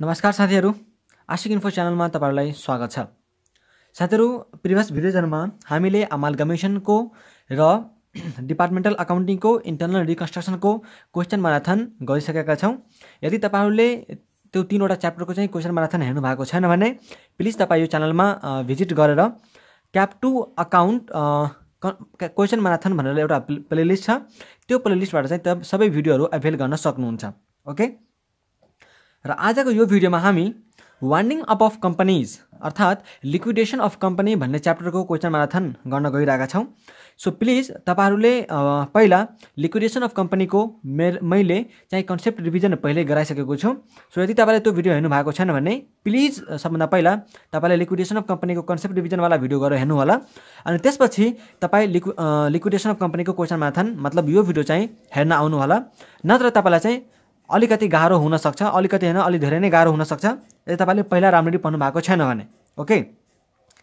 नमस्कार साथीहरू आशिक इन्फो च्यानलमा तपाईँहरूलाई स्वागत छ साथीहरू प्रिभियस भिडियोजनमा हामीले अमालगमेसनको र डिपार्टमेन्टल अकाउन्टिङको इन्टर्नल रिकन्स्ट्रक्सनको क्वेसन म्याराथन गरिसकेका छौँ यदि तपाईँहरूले त्यो तिनवटा च्याप्टरको चाहिँ क्वेसन म्याराथन हेर्नु भएको छैन भने प्लिज तपाईँ यो च्यानलमा भिजिट गरेर CAP two account question marathon भनेर एउटा प्लेलिस्ट छ त्यो प्लेलिस्टबाट चाहिँ त सबै भिडियोहरू एभेल गर्न सक्नुहुन्छ ओके र आजको यो भिडियोमा हामी वान्डिङ अप अफ कम्पनीज अर्थात् लिक्विडेसन अफ कम्पनी भन्ने च्याप्टरको क्वेसन म्याराथन गर्न गइरहेका छौँ सो प्लिज तपाईँहरूले पहिला लिक्विडेसन अफ कम्पनीको मे मैले चाहिँ कन्सेप्ट रिभिजन पहिले गराइसकेको छु सो यदि तपाईँले त्यो भिडियो हेर्नु भएको छैन भने प्लिज सबभन्दा पहिला तपाईँले लिक्विडेसन अफ कम्पनीको कन्सेप्ट रिभिजनवाला भिडियो गरेर हेर्नु होला अनि त्यसपछि तपाईँ लिक्वि लिक्विडेसन अफ कम्पनीको क्वेसन म्याराथन मतलब यो भिडियो चाहिँ हेर्न आउनु होला नत्र तपाईँलाई चाहिँ अलिकति गाह्रो हुनसक्छ अलिकति होइन अलिक धेरै नै गाह्रो हुनसक्छ यदि तपाईँले पहिला राम्ररी पढ्नु भएको छैन भने ओके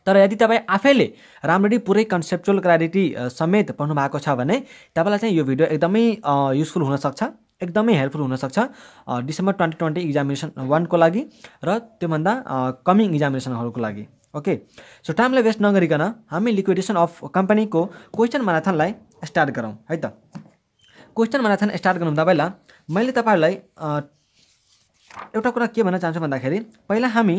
तर यदि तपाईँ आफैले राम्ररी पुरै कन्सेप्चुअल क्ल्यारिटी समेत पढ्नु भएको छ भने तपाईँलाई चाहिँ यो भिडियो एकदमै युजफुल हुनसक्छ एकदमै हेल्पफुल हुनसक्छ डिसेम्बर ट्वेन्टी ट्वेन्टी इक्जामिनेसन वानको लागि र त्योभन्दा कमिङ इक्जामिनेसनहरूको लागि ओके सो टाइमलाई वेस्ट नगरिकन हामी लिक्विडेसन अफ कम्पनीको क्वेसन म्याराथनलाई स्टार्ट गरौँ है त क्वेसन म्याराथन स्टार्ट गरौँ तपाईँलाई मैले तपाईँहरूलाई एउटा कुरा के भन्न चाहन्छु भन्दाखेरि पहिला हामी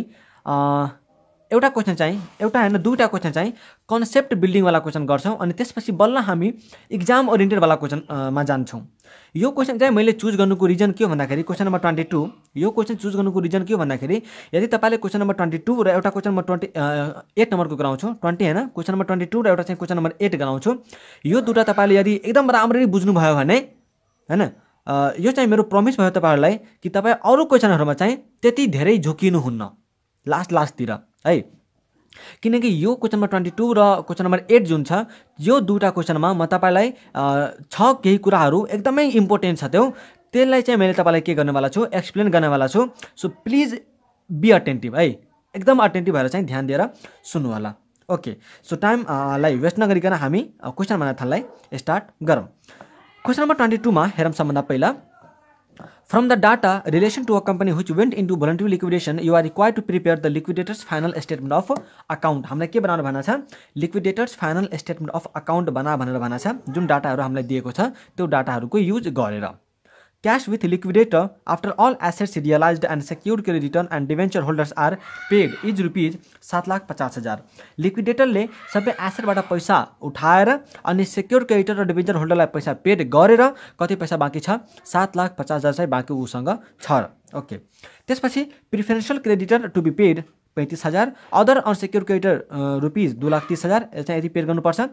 एउटा क्वेसन चाहिँ एउटा होइन दुईवटा क्वेसन चाहिँ कन्सेप्ट बिल्डिङवाला क्वेसन गर्छौँ अनि त्यसपछि बल्ल हामी इक्जाम ओरिएन्टेडवाला क्वेसनमा जान्छौँ यो क्वेसन चाहिँ मैले चुज गर्नुको रिजन के हो भन्दाखेरि क्वेसन नम्बर ट्वेन्टी टू यो क्वेसन चुज गर्नुको रिजन के हो भन्दाखेरि यदि तपाईँले क्वेसन नम्बर ट्वेन्टी टू र एउटा क्वेसन नम्बर ट्वेन्टी एट नम्बरको गराउँछु ट्वेन्टी होइन क्वेसन नम्बर ट्वेन्टी टू र एउटा चाहिँ क्वेसन नम्बर एट गराउँछु यो दुइटा तपाईँले यदि एकदम राम्ररी बुझ्नुभयो भने होइन यो चाहिँ मेरो प्रमिस भयो तपाईँहरूलाई कि तपाईँ अरू क्वेसनहरूमा चाहिँ त्यति धेरै झुकिनुहुन्न लास्ट लास्टतिर है किनकि यो क्वेसन नम्बर ट्वेन्टी टू र क्वेसन नम्बर एट जुन छ यो दुईवटा क्वेसनमा म तपाईँलाई छ केही कुराहरू एकदमै इम्पोर्टेन्ट छ त्यो त्यसलाई चाहिँ मैले तपाईँलाई के गर्नेवाला छु एक्सप्लेन गर्नेवाला छु सो प्लिज बी अटेन्टिभ है एकदम अटेन्टिभ भएर चाहिँ ध्यान दिएर सुन्नु होला ओके सो टाइमलाई वेस्ट नगरिकन हामी क्वेसन मानाथाललाई स्टार्ट गरौँ क्वेसन नम्बर ट्वेन्टी टूमा हेरौँ सबभन्दा पहिला from the data relation to a company which went into voluntary liquidation you are require to prepare the liquidator's final statement of account हामीलाई के बनाएर भना छ liquidator's final statement of account बना भनेर भना छ जुन डाटाहरू हामीलाई दिएको छ त्यो डाटाहरूको युज गरेर Cash with liquidator after all assets realized and security return and debenture holders are paid is rupees सात लाख पचास हजार लिक्विडेटरले सबै एसेटबाट पैसा उठाएर अनि सेक्योर क्रेडिटर र डिभिजन होल्डरलाई पैसा पेड गरेर कति पैसा बाँकी छ सात लाख पचास हजार चाहिँ बाँकी उसँग छ ओके त्यसपछि preferential creditor to be paid पैँतिस हजार अदर अनसेक्योर क्रेडिटर रुपिज दुई लाख तिस हजार चाहिँ यति पेड गर्नुपर्छ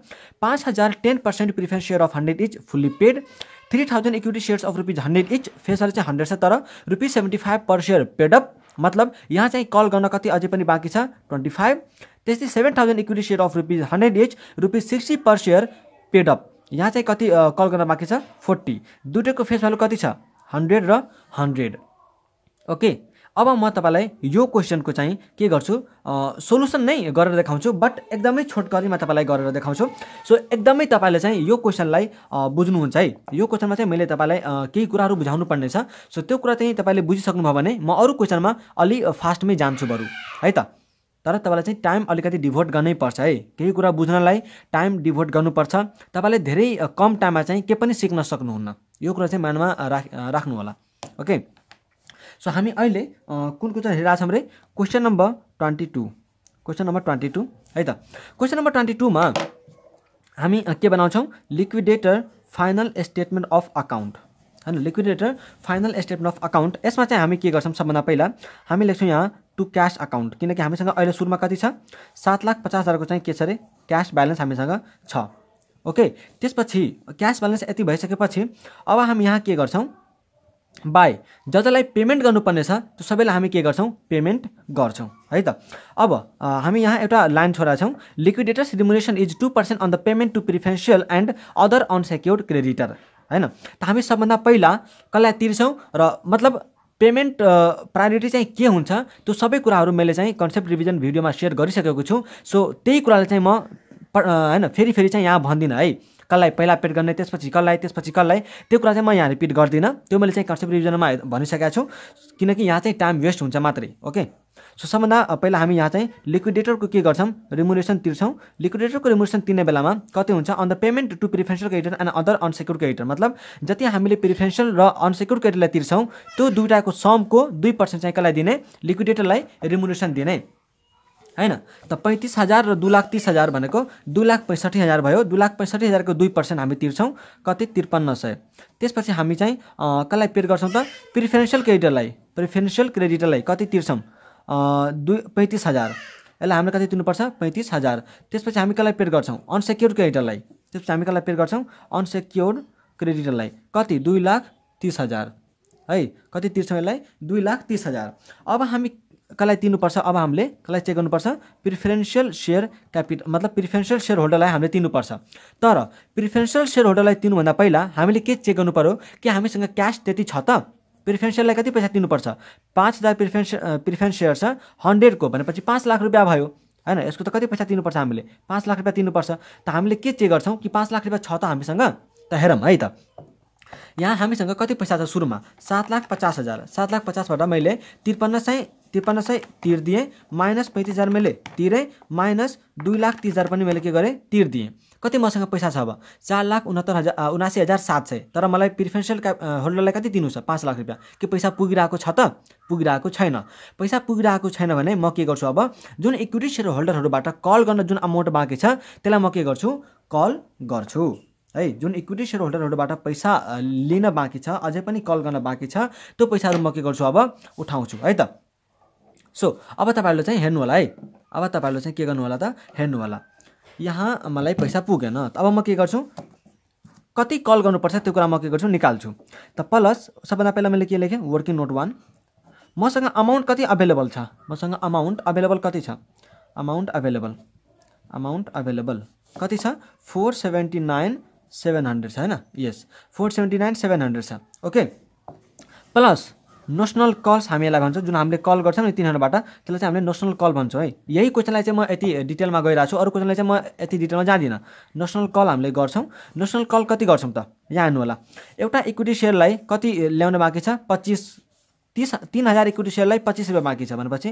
पाँच हजार ten percent preference share of hundred is fully paid three thousand equity shares of rupees hundred each फेसर चाहिँ हन्ड्रेड छ तर rupees seventy five per share paid up मतलब यहाँ चाहिँ कल गर्न कति अझै पनि बाँकी छ ट्वेन्टी फाइभ त्यस्तै seven thousand equity share of rupees hundred each rupees sixty per share paid up यहाँ चाहिँ कति कल गर्न बाँकी छ फोर्टी दुइटैको फेस भ्यालु कति छ हन्ड्रेड र हन्ड्रेड ओके अब म तपाईँलाई यो क्वेसनको चाहिँ के गर्छु सोलुसन नै गरेर देखाउँछु बट एकदमै छोटकरीमा तपाईँलाई गरेर देखाउँछु सो एकदमै तपाईँले चाहिँ यो क्वेसनलाई बुझ्नुहुन्छ है यो क्वेसनमा चाहिँ मैले तपाईँलाई केही कुराहरू बुझाउनु पर्नेछ सो त्यो कुरा चाहिँ तपाईँले बुझिसक्नुभयो भने म अरू क्वेसनमा अलि फास्टमै जान्छु बरु है त तर तपाईँलाई चाहिँ टाइम अलिकति डिभोट गर्नै पर्छ है केही कुरा बुझ्नलाई टाइम डिभोट गर्नुपर्छ तपाईँले धेरै कम टाइममा चाहिँ के पनि सिक्न सक्नुहुन्न यो कुरा चाहिँ मनमा राख राख्नु होला ओके सो हामी अहिले कुन क्वेसन चाहिँ छौँ रे question number twenty two question number twenty two है त क्वेसन नम्बर ट्वेन्टी टूमा हामी के बनाउँछौँ liquidator final statement of account होइन liquidator final statement of account यसमा चाहिँ हामी के गर्छौँ सबभन्दा पहिला हामी लेख्छौँ यहाँ टु क्यास अकाउन्ट किनकि हामीसँग अहिले सुरुमा कति छ सात लाख पचास हजारको चाहिँ के छ अरे क्यास ब्यालेन्स हामीसँग छ ओके त्यसपछि क्यास ब्यालेन्स यति भइसकेपछि अब हामी यहाँ के गर्छौँ बाई जसलाई पेमेन्ट गर्नुपर्ने छ त्यो सबैलाई हामी के गर्छौँ पेमेन्ट गर्छौँ है त अब हामी यहाँ एउटा लाइन छोरा छौँ liquidator's remuneration is two percent on the payment to preferential and other unsecured creditor होइन त हामी सबभन्दा पहिला कसलाई तिर्छौँ र मतलब पेमेन्ट प्रायोरिटी चाहिँ के हुन्छ त्यो सबै कुराहरू मैले चाहिँ कन्सेप्ट रिभिजन भिडियोमा सेयर गरिसकेको छु सो त्यही कुरालाई चाहिँ म होइन फेरि फेरि चाहिँ यहाँ भन्दिनँ है कसलाई पहिला पेट गर्ने त्यसपछि कसलाई त्यसपछि कसलाई त्यो कुरा चाहिँ म यहाँ रिपिट गर्दिनँ त्यो मैले चाहिँ कन्सेप्ट रिभिजनमा भनिसकेको छु किनकि यहाँ चाहिँ टाइम वेस्ट हुन्छ मात्रै ओके सो सबभन्दा पहिला हामी यहाँ चाहिँ लिक्विडेटरको के गर्छौँ रिमुनेसन तिर्छौँ लिक्विडेटरको रिमुनेसन तिर्ने बेलामा कति हुन्छ on the payment to preferential creditor and other unsecure creditor मतलब जति हामीले प्रिफेन्सियल र अनसेक्योर क्रेडिटरलाई तिर्छौँ त्यो दुइटाको समको दुई पर्सेन्ट चाहिँ कसलाई दिने लिक्विडेटरलाई रिमुनेसन दिने होइन त पैँतिस हजार र दुई लाख तिस हजार भनेको दुई लाख पैँसठी हजार भयो दुई लाख पैँसठी हजारको दुई पर्सेन्ट हामी तिर्छौँ कति त्रिपन्न सय त्यसपछि हामी चाहिँ कसलाई पेड गर्छौँ त प्रिफरेन्सियल क्रेडिटरलाई प्रिफरेन्सियल क्रेडिटरलाई कति तिर्छौँ दुई पैँतिस हजार यसलाई हामीले कति तिर्नुपर्छ पैँतिस हजार त्यसपछि हामी कसलाई पेड गर्छौँ अनसेक्योर्ड क्रेडिटरलाई त्यसपछि हामी कसलाई पेड गर्छौँ अनसेक्योर्ड क्रेडिटरलाई कति दुई लाख तिस हजार है कति तिर्छौँ यसलाई दुई लाख तिस हजार अब हामी कसलाई दिनुपर्छ अब हामीले कसलाई चेक गर्नुपर्छ प्रिफरेन्सियल सेयर क्यापिटल मतलब प्रिफरेन्सियल सेयर होल्डरलाई हामीले दिनुपर्छ तर प्रिफरेन्सियल सेयर होल्डरलाई दिनुभन्दा पहिला हामीले के चेक गर्नु पऱ्यो कि हामीसँग क्यास त्यति छ त प्रिफरेन्सियललाई कति पैसा दिनुपर्छ पाँच हजार प्रिफरेन्स प्रिफरेन्स सेयर छ हन्ड्रेडको भनेपछि पाँच लाख रुपियाँ भयो होइन यसको त कति पैसा दिनुपर्छ हामीले पाँच लाख रुपियाँ दिनुपर्छ त हामीले के चेक गर्छौँ कि पाँच लाख रुपियाँ छ त हामीसँग त हेरौँ है त यहाँ हामीसँग कति पैसा छ सुरुमा सात लाख पचास हजार सात लाख पचासबाट मैले त्रिपन्न सय त्रिपन्न सय तिर दिएँ माइनस पैँतिस हजार मैले तिरेँ माइनस दुई लाख तिस हजार पनि मैले के गरेँ तिर दिएँ कति मसँग पैसा छ अब चार लाख उनात्तर हजार उनासी हजार सात सय तर मलाई प्रिफरेन्सियल क्या होल्डरलाई कति दिनु छ पाँच लाख रुपियाँ कि पैसा पुगिरहेको छ त पुगिरहेको छैन पैसा पुगिरहेको छैन भने म के गर्छु अब जुन इक्विटी सेयर होल्डरहरूबाट कल गर्न जुन अमाउन्ट बाँकी छ त्यसलाई म के गर्छु कल गर्छु है जुन इक्विटी सेयर होल्डरहरूबाट पैसा लिन बाँकी छ अझै पनि कल गर्न बाँकी छ त्यो पैसाहरू म के गर्छु अब उठाउँछु है त सो अब तपाईँहरूले चाहिँ हेर्नु होला है अब तपाईँहरूले चाहिँ के गर्नु होला त हेर्नु होला यहाँ मलाई पैसा पुगेन अब म के गर्छु कति कल गर्नुपर्छ त्यो कुरा म के गर्छु निकाल्छु त प्लस सबभन्दा पहिला मैले के लेखेँ वर्किङ नोट वान मसँग अमाउन्ट कति अभाइलेबल छ मसँग अमाउन्ट अभाइलेबल कति छ अमाउन्ट अभाइलेबल अमाउन्ट अभाइलेबल कति छ four seventy nine seven hundred छ होइन yes four seventy nine seven hundred छ ओके प्लस नेसनल कल्स हामी यसलाई भन्छौँ जुन हामीले कल गर्छौँ नि तिनीहरूबाट त्यसलाई चाहिँ हामीले नेसनल कल भन्छौँ है यही क्वेसनलाई चाहिँ म यति डिटेलमा गइरहेको छु अरू क्वेसनलाई चाहिँ म यति डिटेलमा जाँदिनँ नेसनल कल हामीले गर्छौँ नेसनल कल कति गर्छौँ त यहाँ हेर्नु होला एउटा इक्विटी सेयरलाई कति ल्याउनु बाँकी छ पच्चिस तिस तिन हजार इक्विटी सेयरलाई पच्चिस रुपियाँ बाँकी छ भनेपछि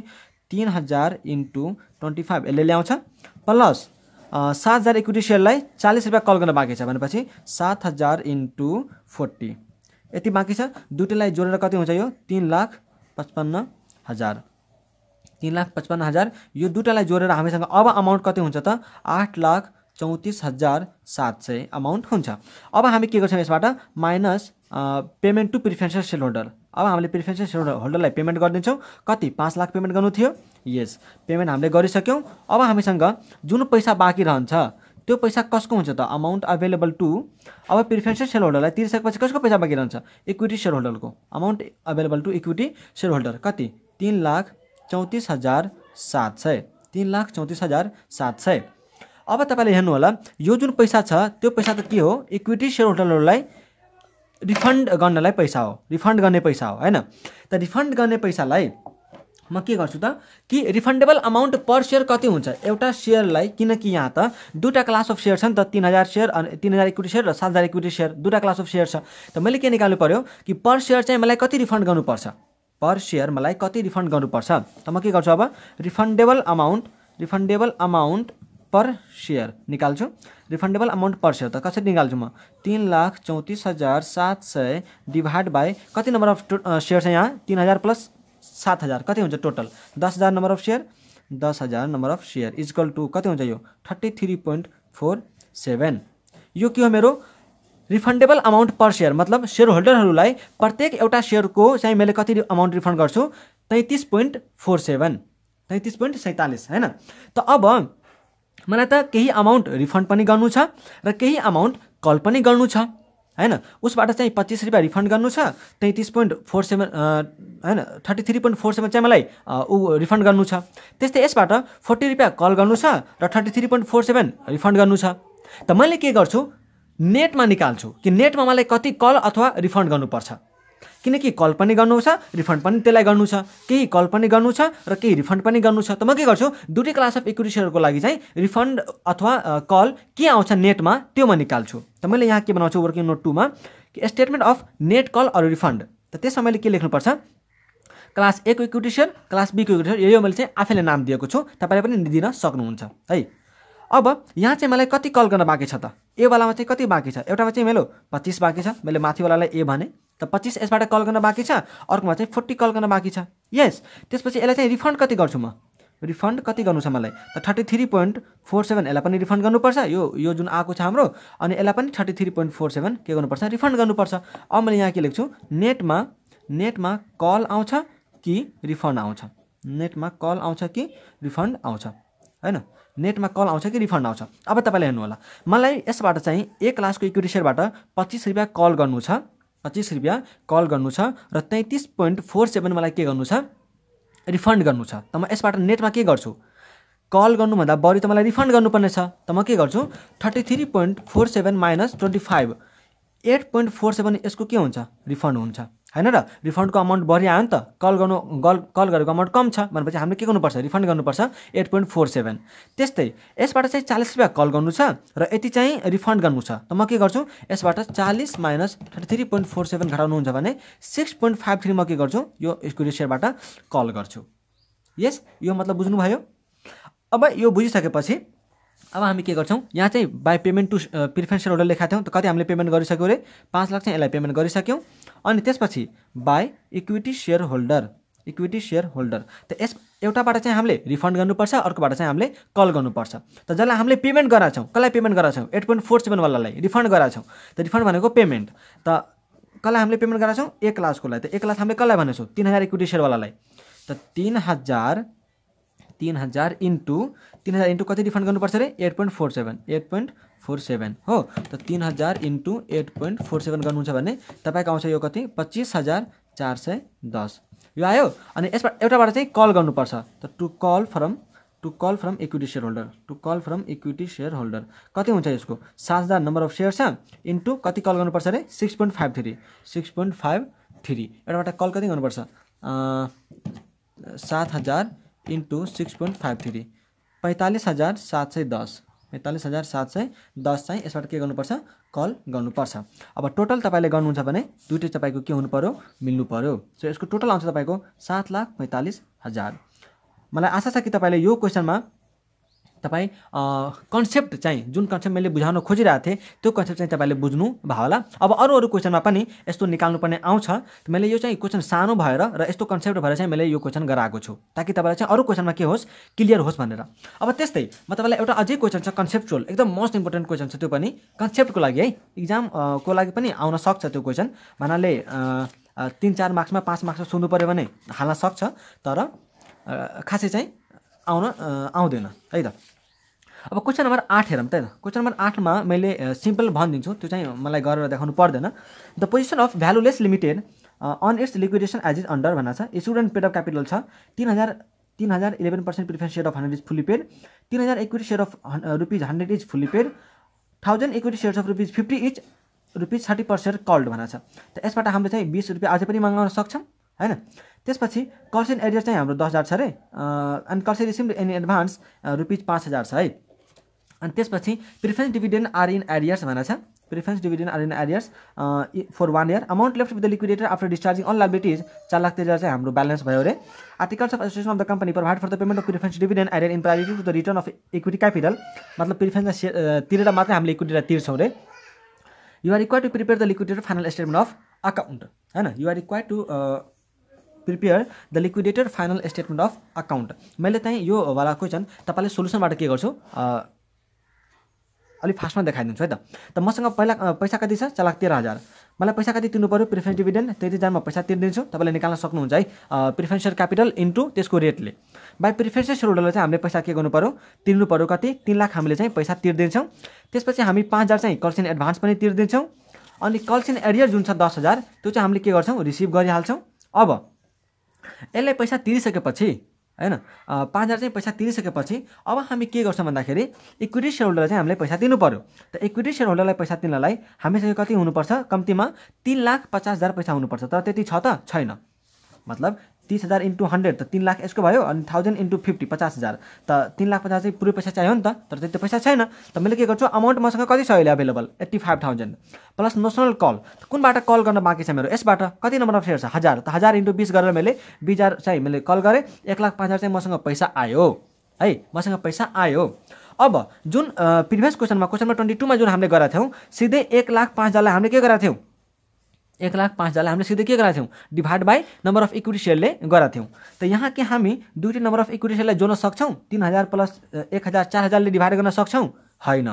तिन हजार इन्टु ट्वेन्टी फाइभ यसले ल्याउँछ प्लस सात हजार इक्विटी सेयरलाई चालिस रुपियाँ कल गर्न बाँकी छ भनेपछि सात हजार इन्टु फोर्टी यति बाँकी छ दुइटैलाई जोडेर कति हुन्छ यो तिन लाख पचपन्न हजार तिन लाख पचपन्न हजार यो दुइटालाई जोडेर हामीसँग अब अमाउन्ट कति हुन्छ त आठ लाख चौतिस हजार सात सय अमाउन्ट हुन्छ अब हामी के गर्छौँ यसबाट minus payment to preferential share holder अब हामीले प्रिफरेन्सियल सेयर होल्डरलाई पेमेन्ट गरिदिन्छौँ कति पाँच लाख पेमेन्ट गर्नु थियो यस पेमेन्ट हामीले गरिसक्यौँ अब हामीसँग जुन पैसा बाँकी रहन्छ त्यो पैसा कसको हुन्छ त अमाउन्ट अभाइलेबल टु अब प्रिफरेन्सियल सेयर होल्डरलाई तिरिसकेपछि कसको पैसा बाँकी रहन्छ इक्विटी सेयर होल्डरको amount available to equity share holder कति तिन लाख चौतिस हजार सात सय तिन लाख चौतिस हजार सात सय अब तपाईँले हेर्नु होला यो जुन पैसा छ त्यो पैसा त के हो इक्विटी सेयर होल्डरहरूलाई रिफन्ड गर्नलाई पैसा हो रिफन्ड गर्ने पैसा हो होइन त रिफन्ड गर्ने पैसालाई म के गर्छु त कि रिफन्डेबल अमाउन्ट पर सेयर कति हुन्छ एउटा सेयरलाई किनकि यहाँ त दुईवटा क्लास अफ सेयर छ नि त तिन हजार सेयर अनि तिन हजार इक्विटी सेयर र सात हजार इक्विटी सेयर दुईवटा क्लास अफ सेयर छ त मैले के निकाल्नु पऱ्यो कि पर सेयर चाहिँ मलाई कति रिफन्ड गर्नुपर्छ पर सेयर मलाई कति रिफन्ड गर्नुपर्छ त म के गर्छु अब refundable amount refundable amount per share निकाल्छु रिफन्डेबल अमाउन्ट पर सेयर त कसरी निकाल्छु म तिन लाख चौतिस हजार सात सय डिभाइड बाई कति नम्बर अफ सेयर छ यहाँ तिन हजार प्लस सात हजार कति हुन्छ टोटल दस हजार नम्बर अफ सेयर दस हजार number of share is equal to कति हुन्छ यो thirty three point four seven यो के हो मेरो रिफन्डेबल अमाउन्ट पर सेयर मतलब सेयर होल्डरहरूलाई प्रत्येक एउटा सेयरको चाहिँ मैले कति अमाउन्ट रिफन्ड गर्छु तैँतिस पोइन्ट फोर सेभेन तैँतिस पोइन्ट सैँतालिस होइन त अब मलाई त केही अमाउन्ट रिफन्ड पनि गर्नु छ र केही अमाउन्ट कल पनि गर्नु छ होइन उसबाट चाहिँ पच्चिस रुपियाँ रिफन्ड गर्नु छ तेत्तिस पोइन्ट फोर सेभेन होइन thirty three point four seven चाहिँ मलाई ऊ रिफन्ड गर्नु छ त्यस्तै यसबाट फोर्टी रुपियाँ कल गर्नु छ र thirty three point four seven refund गर्नु छ त मैले के गर्छु नेटमा निकाल्छु कि नेटमा मलाई कति कल अथवा रिफन्ड गर्नुपर्छ किनकि कल पनि गर्नु छ रिफन्ड पनि त्यसलाई गर्नु छ केही कल पनि गर्नु छ र केही रिफन्ड पनि गर्नु छ त म के गर्छु दुइटै क्लास अफ इक्विटिसहरूको लागि चाहिँ रिफन्ड अथवा कल के आउँछ नेटमा त्यो म निकाल्छु त मैले यहाँ के बनाउँछु वर्किङ नोट टूमा स्टेटमेन्ट अफ नेट कल अरू रिफन्ड त त्यसमा मैले के लेख्नुपर्छ क्लास ए एको इक्विटिसियर क्लास बीको इक्विटिसियर यो मैले चाहिँ आफैले नाम दिएको छु तपाईँले पनि दिन सक्नुहुन्छ है अब यहाँ चाहिँ मलाई कति कल गर्न बाँकी छ त एवालामा चाहिँ कति बाँकी छ एउटामा चाहिँ मेरो पच्चिस बाँकी छ मैले माथिवालालाई ए भने त पच्चिस यसबाट कल गर्न बाँकी छ अर्कोमा चाहिँ फोर्टी कल गर्न बाँकी छ यस त्यसपछि यसलाई चाहिँ रिफन्ड कति गर्छु म रिफन्ड कति गर्नु छ मलाई त thirty three point four seven यसलाई पनि रिफन्ड गर्नुपर्छ यो यो जुन आएको छ हाम्रो अनि यसलाई पनि thirty three point four seven के गर्नुपर्छ रिफन्ड गर्नुपर्छ अब मैले यहाँ के लेख्छु नेटमा नेटमा कल आउँछ कि रिफन्ड आउँछ नेटमा कल आउँछ कि रिफन्ड आउँछ होइन नेटमा कल आउँछ कि रिफन्ड आउँछ अब तपाईँले हेर्नु होला मलाई यसबाट चाहिँ एक क्लासको इक्विटी सेयरबाट पच्चिस रुपियाँ कल गर्नु छ पच्चिस रुपियाँ कल गर्नु छ र तैँतिस पोइन्ट फोर सेभेन मलाई के गर्नु छ रिफन्ड गर्नु छ त म यसबाट नेटमा के गर्छु कल गर्नुभन्दा बढी त मलाई रिफन्ड गर्नुपर्ने छ त म के गर्छु thirty three point four seven minus twenty five eight point four seven यसको के हुन्छ रिफन्ड हुन्छ होइन र रिफन्डको अमाउन्ट बढी आयो नि त कल गर्नु गल कल गरेको अमाउन्ट कम छ भनेपछि हामीले के गर्नुपर्छ रिफन्ड गर्नुपर्छ एट पोइन्ट फोर सेभेन त्यस्तै यसबाट चाहिँ चालिस रुपियाँ कल गर्नु छ र यति चाहिँ रिफन्ड गर्नु छ त म के गर्छु यसबाट चालिस minus thirty three point four seven घटाउनुहुन्छ भने सिक्स पोइन्ट फाइभ थ्री म के गर्छु यो यसको रेसियरबाट कल गर्छु यस यो मतलब बुझ्नुभयो अब यो बुझिसकेपछि अब हामी के गर्छौँ यहाँ चाहिँ by payment to preferential order लेखाएको थियौँ त कति हामीले पेमेन्ट गरिसक्यौँ अरे पाँच लाख चाहिँ यसलाई पेमेन्ट गरिसक्यौँ अनि त्यसपछि by equity share holder equity share holder त यस एउटाबाट चाहिँ हामीले रिफन्ड गर्नुपर्छ अर्कोबाट चाहिँ हामीले कल गर्नुपर्छ त जसलाई हामीले पेमेन्ट गराएको छौँ कसलाई पेमेन्ट गराएको छौँ एट पोइन्ट फोर सेभेनवालालाई रिफन्ड गराएको छौँ त रिफन्ड भनेको पेमेन्ट त कसलाई हामीले पेमेन्ट गराएको छौँ एक लागि त एक लाख हामीले कसलाई भनेको छौँ तिन हजार इक्विटी सेयरवालालाई त तिन हजार तिन हजार इन्टु तिन हजार इन्टु कति डिफाइन गर्नुपर्छ अरे eight point four seven eight point four seven हो त तिन हजार into eight point four seven गर्नुहुन्छ भने तपाईँको आउँछ यो कति पच्चिस हजार चार सय दस यो आयो अनि यसबाट एउटाबाट चाहिँ कल गर्नुपर्छ त to call from to call from equity share holder to call from equity share holder कति हुन्छ यसको सात हजार नम्बर अफ सेयर छ इन्टु कति कल गर्नुपर्छ अरे six point five three six point five three एउटाबाट कल कति गर्नुपर्छ सात हजार into six point five three पैँतालिस हजार सात सय दस पैँतालिस हजार सात सय दस चाहिँ यसबाट के गर्नुपर्छ कल गर्नुपर्छ अब टोटल तपाईँले गर्नुहुन्छ भने दुइटै तपाईँको के हुनु पऱ्यो मिल्नु पऱ्यो सो यसको टोटल आउँछ तपाईँको सात लाख पैँतालिस हजार मलाई आशा छ कि तपाईँले यो क्वेसनमा तपाईँ कन्सेप्ट चाहिँ जुन कन्सेप्ट मैले बुझाउन खोजिरहेको थिएँ त्यो कन्सेप्ट चाहिँ तपाईँले बुझ्नु भयो होला अब अरू अरू क्वेसनमा पनि यस्तो निकाल्नुपर्ने आउँछ मैले यो चाहिँ क्वेसन सानो भएर र यस्तो कन्सेप्ट भएर चाहिँ मैले यो क्वेसन गराएको छु ताकि तपाईँलाई चाहिँ अरू क्वेसनमा के होस् क्लियर होस् भनेर अब त्यस्तै म तपाईँलाई एउटा अझै क्वेसन छ कन्सेप्चुअल एकदम मोस्ट इम्पोर्टेन्ट क्वेसन छ त्यो पनि कन्सेप्टको लागि है इक्जामको लागि पनि आउन सक्छ त्यो क्वेसन भन्नाले तिन चार मार्क्समा पाँच मार्क्समा सुन्नु पऱ्यो भने हाल्न सक्छ तर खासै चाहिँ आउन आउँदैन है त अब क्वेसन नम्बर आठ हेरौँ त क्वेसन नम्बर आठमा मैले सिम्पल भनिदिन्छु त्यो चाहिँ मलाई गरेर देखाउनु पर्दैन the position of Valueless Limited on its liquidation as is under भन्ना छ स्टुडेन्ट पेड अफ क्यापिटल छ तिन हजार तिन हजार eleven percent preference share of hundred is fully paid तिन हजार equity share of rupees hundred is fully paid thousand equity shares of rupees fifty is rupees thirty percent called भन्ना छ त यसबाट हामीले चाहिँ बिस रुपियाँ अझै पनि मगाउन सक्छौँ होइन त्यसपछि कर्सेन एडियर चाहिँ हाम्रो दस हजार छ अरे अनि calls receive in advance rupees पाँच हजार छ है अनि त्यसपछि preference dividend are in arrears भनेर छ preference dividend are in arrears for one year amount left with the liquidator after discharging on liabilities चार लाख तेह्र चाहिँ हाम्रो ब्यालेन्स भयो अरे articles of association of the company provide for the payment of preference dividend are in priority to the return of equity capital मतलब preference तिरेर मात्रै हामीले इक्विटीलाई तिर्छौँ रे you are require to prepare the liquidator final statement of account होइन you are require to prepare the liquidated final statement of account मैले चाहिँ यो वाला क्वेसन तपाईँले सोल्युसनबाट के गर्छु अलिक फास्टमा देखाइदिन्छु है त त मसँग पहिला पैसा कति छ चलाक लाख तेह्र हजार मलाई पैसा कति तिर्नु पऱ्यो प्रिफरेन्स डिभिडेन्ड त्यतिजनामा पैसा तिर्दिन्छु तपाईँले निकाल्न सक्नुहुन्छ है प्रिफरेन्सियल क्यापिटल इन्टु त्यसको रेटले बाई प्रिफरेन्सियल सेयर चाहिँ हामीले पैसा के गर्नु पऱ्यो तिर्नु पऱ्यो कति तिन लाख हामीले चाहिँ पैसा तिर्दिन्छौँ त्यसपछि हामी पाँच हजार चाहिँ कल्सिन एडभान्स पनि तिर्दिन्छौँ अनि कल्सिन एरियर जुन छ दस हजार त्यो चाहिँ हामीले के गर्छौँ रिसिभ गरिहाल्छौँ अब यसलाई पैसा तिरिसकेपछि होइन पाँच हजार चाहिँ पैसा तिरिसकेपछि अब हामी के गर्छौँ भन्दाखेरि इक्विटी सेयर होल्डरलाई चाहिँ हामीले पैसा दिनु पऱ्यो त इक्विटी सेयर होल्डरलाई पैसा तिर्नलाई हामीसँग कति हुनुपर्छ कम्तीमा तिन लाख पचास हजार पैसा हुनुपर्छ तर त्यति छ त छैन मतलब तिस हजार इन्टु हन्ड्रेड त तिन लाख यसको भयो अनि थाउजन्ड इन्टु फिफ्टी पचास हजार त तिन लाख पचास चाहिँ पुरै पैसा चाहियो नि त तर त्यो पैसा छैन त मैले के गर्छु अमाउन्ट मसँग कति छ अहिले available eighty five thousand plus national call कुनबाट कल गर्न बाँकी छ मेरो यसबाट कति नम्बर अफ फेयर छ हजार त हजार इन्टु बिस गरेर मैले बिस हजार चाहिँ मैले कल गरेँ एक लाख पाँच हजार चाहिँ मसँग पैसा आयो है मसँग पैसा आयो अब जुन प्रिभियस क्वेसनमा क्वेसनमा ट्वेन्टी टूमा जुन हामीले गरेका थियौँ सिधै एक लाख पाँच हजारलाई हामीले के गरेका थियौँ एक लाख पाँच हजारलाई हामीले सिधै के गराएको थियौँ divide by number of equity सेयरले गराएको थियौँ त यहाँ के हामी दुइटै नम्बर अफ इक्विटी सेयरलाई जोड्न सक्छौँ तिन हजार प्लस एक हजार चार हजारले डिभाइड गर्न सक्छौँ होइन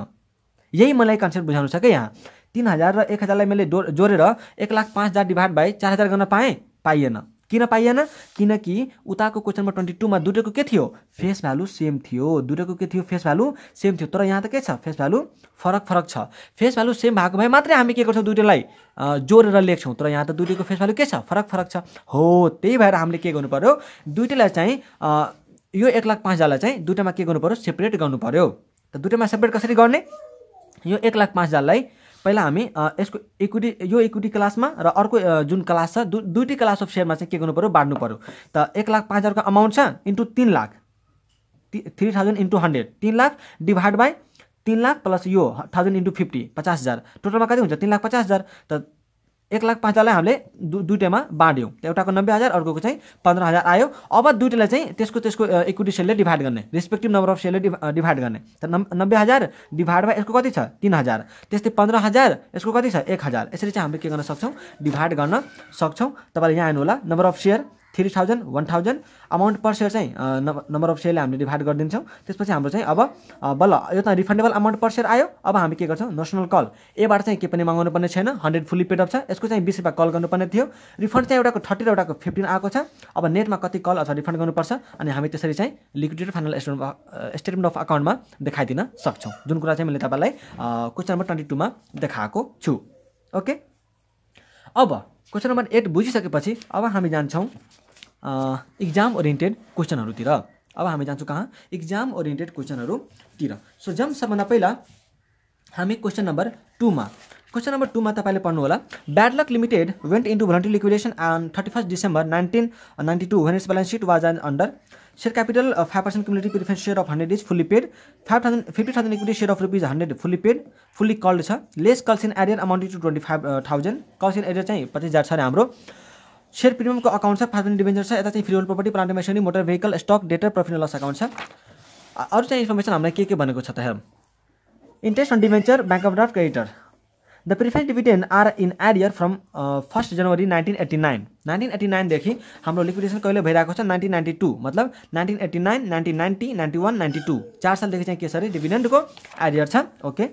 यही मलाई कन्सेप्ट बुझाउनु छ क्या यहाँ तिन हजार र एक हजारलाई मैले जोडेर एक लाख पाँच हजार डिभाइड बाई चार हजार गर्न पाएँ पाइएन किन पाइएन किनकि उताको क्वेसन नम्बर ट्वेन्टी टूमा दुइटैको के थियो फेस भ्यालु सेम थियो दुइटैको के थियो फेस भ्यालु सेम थियो तर यहाँ त के छ फेस भ्यालु फरक फरक छ फेस भ्यालु सेम भएको भए मात्रै हामी के गर्छौँ दुइटैलाई जोडेर लेख्छौँ तर यहाँ त दुइटैको फेस भ्यालु के छ फरक फरक छ हो त्यही भएर हामीले के गर्नु पऱ्यो दुइटैलाई चाहिँ यो एक लाख पाँच हजारलाई चाहिँ दुइटामा के गर्नु पऱ्यो सेपरेट गर्नु पऱ्यो त दुइटामा सेपरेट कसरी गर्ने यो एक लाख पाँच हजारलाई पहिला हामी यसको इक्विटी यो इक्विटी क्लासमा र अर्को जुन क्लास छ दु दुइटै क्लास अफ सेयरमा चाहिँ के गर्नु पऱ्यो बाँड्नु पऱ्यो त एक लाख पाँच हजारको अमाउन्ट छ इन्टु तिन lakh three thousand into hundred तिन लाख डिभाइड बाई तिन लाख प्लस यो थाउजन्ड इन्टु फिफ्टी पचास हजार टोटलमा कति हुन्छ तिन लाख पचास हजार त एक लाख पाँच हजारलाई हामीले दु दुइटामा बाँड्यौँ एउटाको नब्बे हजार अर्कोको चाहिँ पन्ध्र हजार आयो अब दुइटालाई चाहिँ त्यसको त्यसको इक्विटी सेलले डिभाइड गर्ने रेस्पेक्टिभ नम्बर अफ सेलले डिभाइड गर्ने त नब्बे हजार डिभाइड भए यसको कति छ तिन हजार त्यस्तै पन्ध्र हजार यसको कति छ एक हजार यसरी चाहिँ हामीले के गर्न सक्छौँ डिभाइड गर्न सक्छौँ तपाईँले यहाँ हेर्नु होला number of share three thousand one thousand amount per share चाहिँ नम्बर अफ सेयरले हामीले डिभाइड गरिदिन्छौँ त्यसपछि हाम्रो चाहिँ अब बल्ल यो त रिफन्डेबल अमाउन्ट पर सेयर आयो अब हामी के गर्छौँ नेसनल कल एबाट चाहिँ के पनि मागाउनु पर्ने छैन हन्ड्रेड फुल्ली पेडअप छ यसको चाहिँ बिस रुपियाँ कल गर्नुपर्ने थियो रिफन्ड चाहिँ एउटाको थर्टी र एउटाको फिफ्टिन आएको छ अब नेटमा कति कल अथवा रिफन्ड गर्नुपर्छ अनि हामी त्यसरी चाहिँ liquidated final statement statement of अकाउन्टमा देखाइदिन सक्छौँ जुन कुरा चाहिँ मैले तपाईँलाई क्वेसन नम्बर ट्वेन्टी टूमा देखाएको छु ओके अब क्वेसन नम्बर एट बुझिसकेपछि अब हामी जान्छौँ इक्जाम ओरिएन्टेड क्वेसनहरूतिर अब हामी जान्छौँ कहाँ इक्जाम ओरिएन्टेड क्वेसनहरूतिर सो जम सबभन्दा पहिला हामी क्वेसन नम्बर टूमा क्वेसन नम्बर टूमा तपाईँले पढ्नु होला Badluck Limited went into voluntary liquidation and thirty first December nineteen ninety two when its balance sheet was and under share capital five percent cumulative preference share of hundred is fully paid five thousand fifty thousand equity share of rupees hundred fully paid fully called छ less calls in arrear amount to twenty five thousand calls in arrear चाहिँ पच्चिस हजार छ हाम्रो share प्रिमियमको account छ five debenture छ यता चाहिँ free hold property plant machinery motor vehicle stock debtor profit loss account छ अरू चाहिँ इन्फर्मेसन हामीलाई के के भनेको छ त हेरौँ interest on debenture bank of draft creditor the preference dividend are in arrear from first January nineteen eighty nine nineteen eighty नाइनदेखि हाम्रो लिक्विडेसन कहिले भइरहेको छ नाइन्टिन नाइन्टी टू मतलब nineteen eighty nine nineteen ninety ninety one ninety two चार सालदेखि चाहिँ के छ अरे डिभिडेन्डको एड इयर छ okay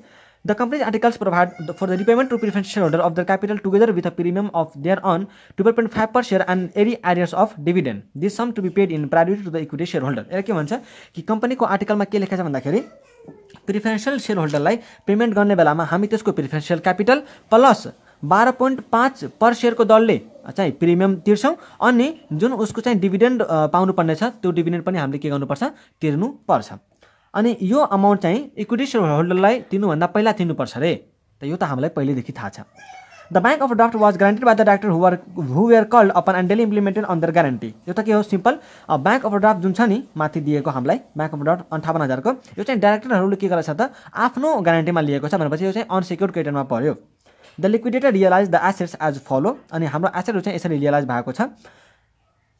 The company's articles provide for the repayment to preferential shareholder of their capital together with a premium of their own 2.5 per share and any arrears of dividend. This sum to be paid in priority to the equity shareholder. यसलाई के भन्छ कि कम्पनीको आर्टिकलमा के लेखेको छ भन्दाखेरि preferential share होल्डरलाई payment गर्ने बेलामा हामी त्यसको प्रिफरेन्सियल क्यापिटल प्लस 12.5 पोइन्ट पाँच को सेयरको दरले चाहिँ प्रिमियम तिर्छौँ अनि जुन उसको चाहिँ डिभिडेन्ड पाउनुपर्नेछ त्यो डिभिडेन्ड पनि हामीले के गर्नुपर्छ तिर्नुपर्छ अनि यो अमाउन्ट चाहिँ इक्विटी सेयर होल्डरलाई दिनुभन्दा पहिला तिर्नुपर्छ अरे त यो त हामीलाई पहिल्यैदेखि थाहा छ the bank of draft was guaranteed by the directors who who were called upon and duly implemented on their guarantee यो त के हो सिम्पल ब्याङ्क अफ ड्राफ्ट जुन छ नि माथि दिएको हामीलाई ब्याङ्क अफ ड्राफ्ट अन्ठाउन्न हजारको यो चाहिँ डाइरेक्टरहरूले के गरेको छ त आफ्नो ग्यारेन्टीमा लिएको छ भनेपछि यो चाहिँ अनसेक्योर्ड क्रेडिटमा पऱ्यो the liquidator realise the assets as follow अनि हाम्रो एसेटहरू चाहिँ यसरी रियलाइज भएको छ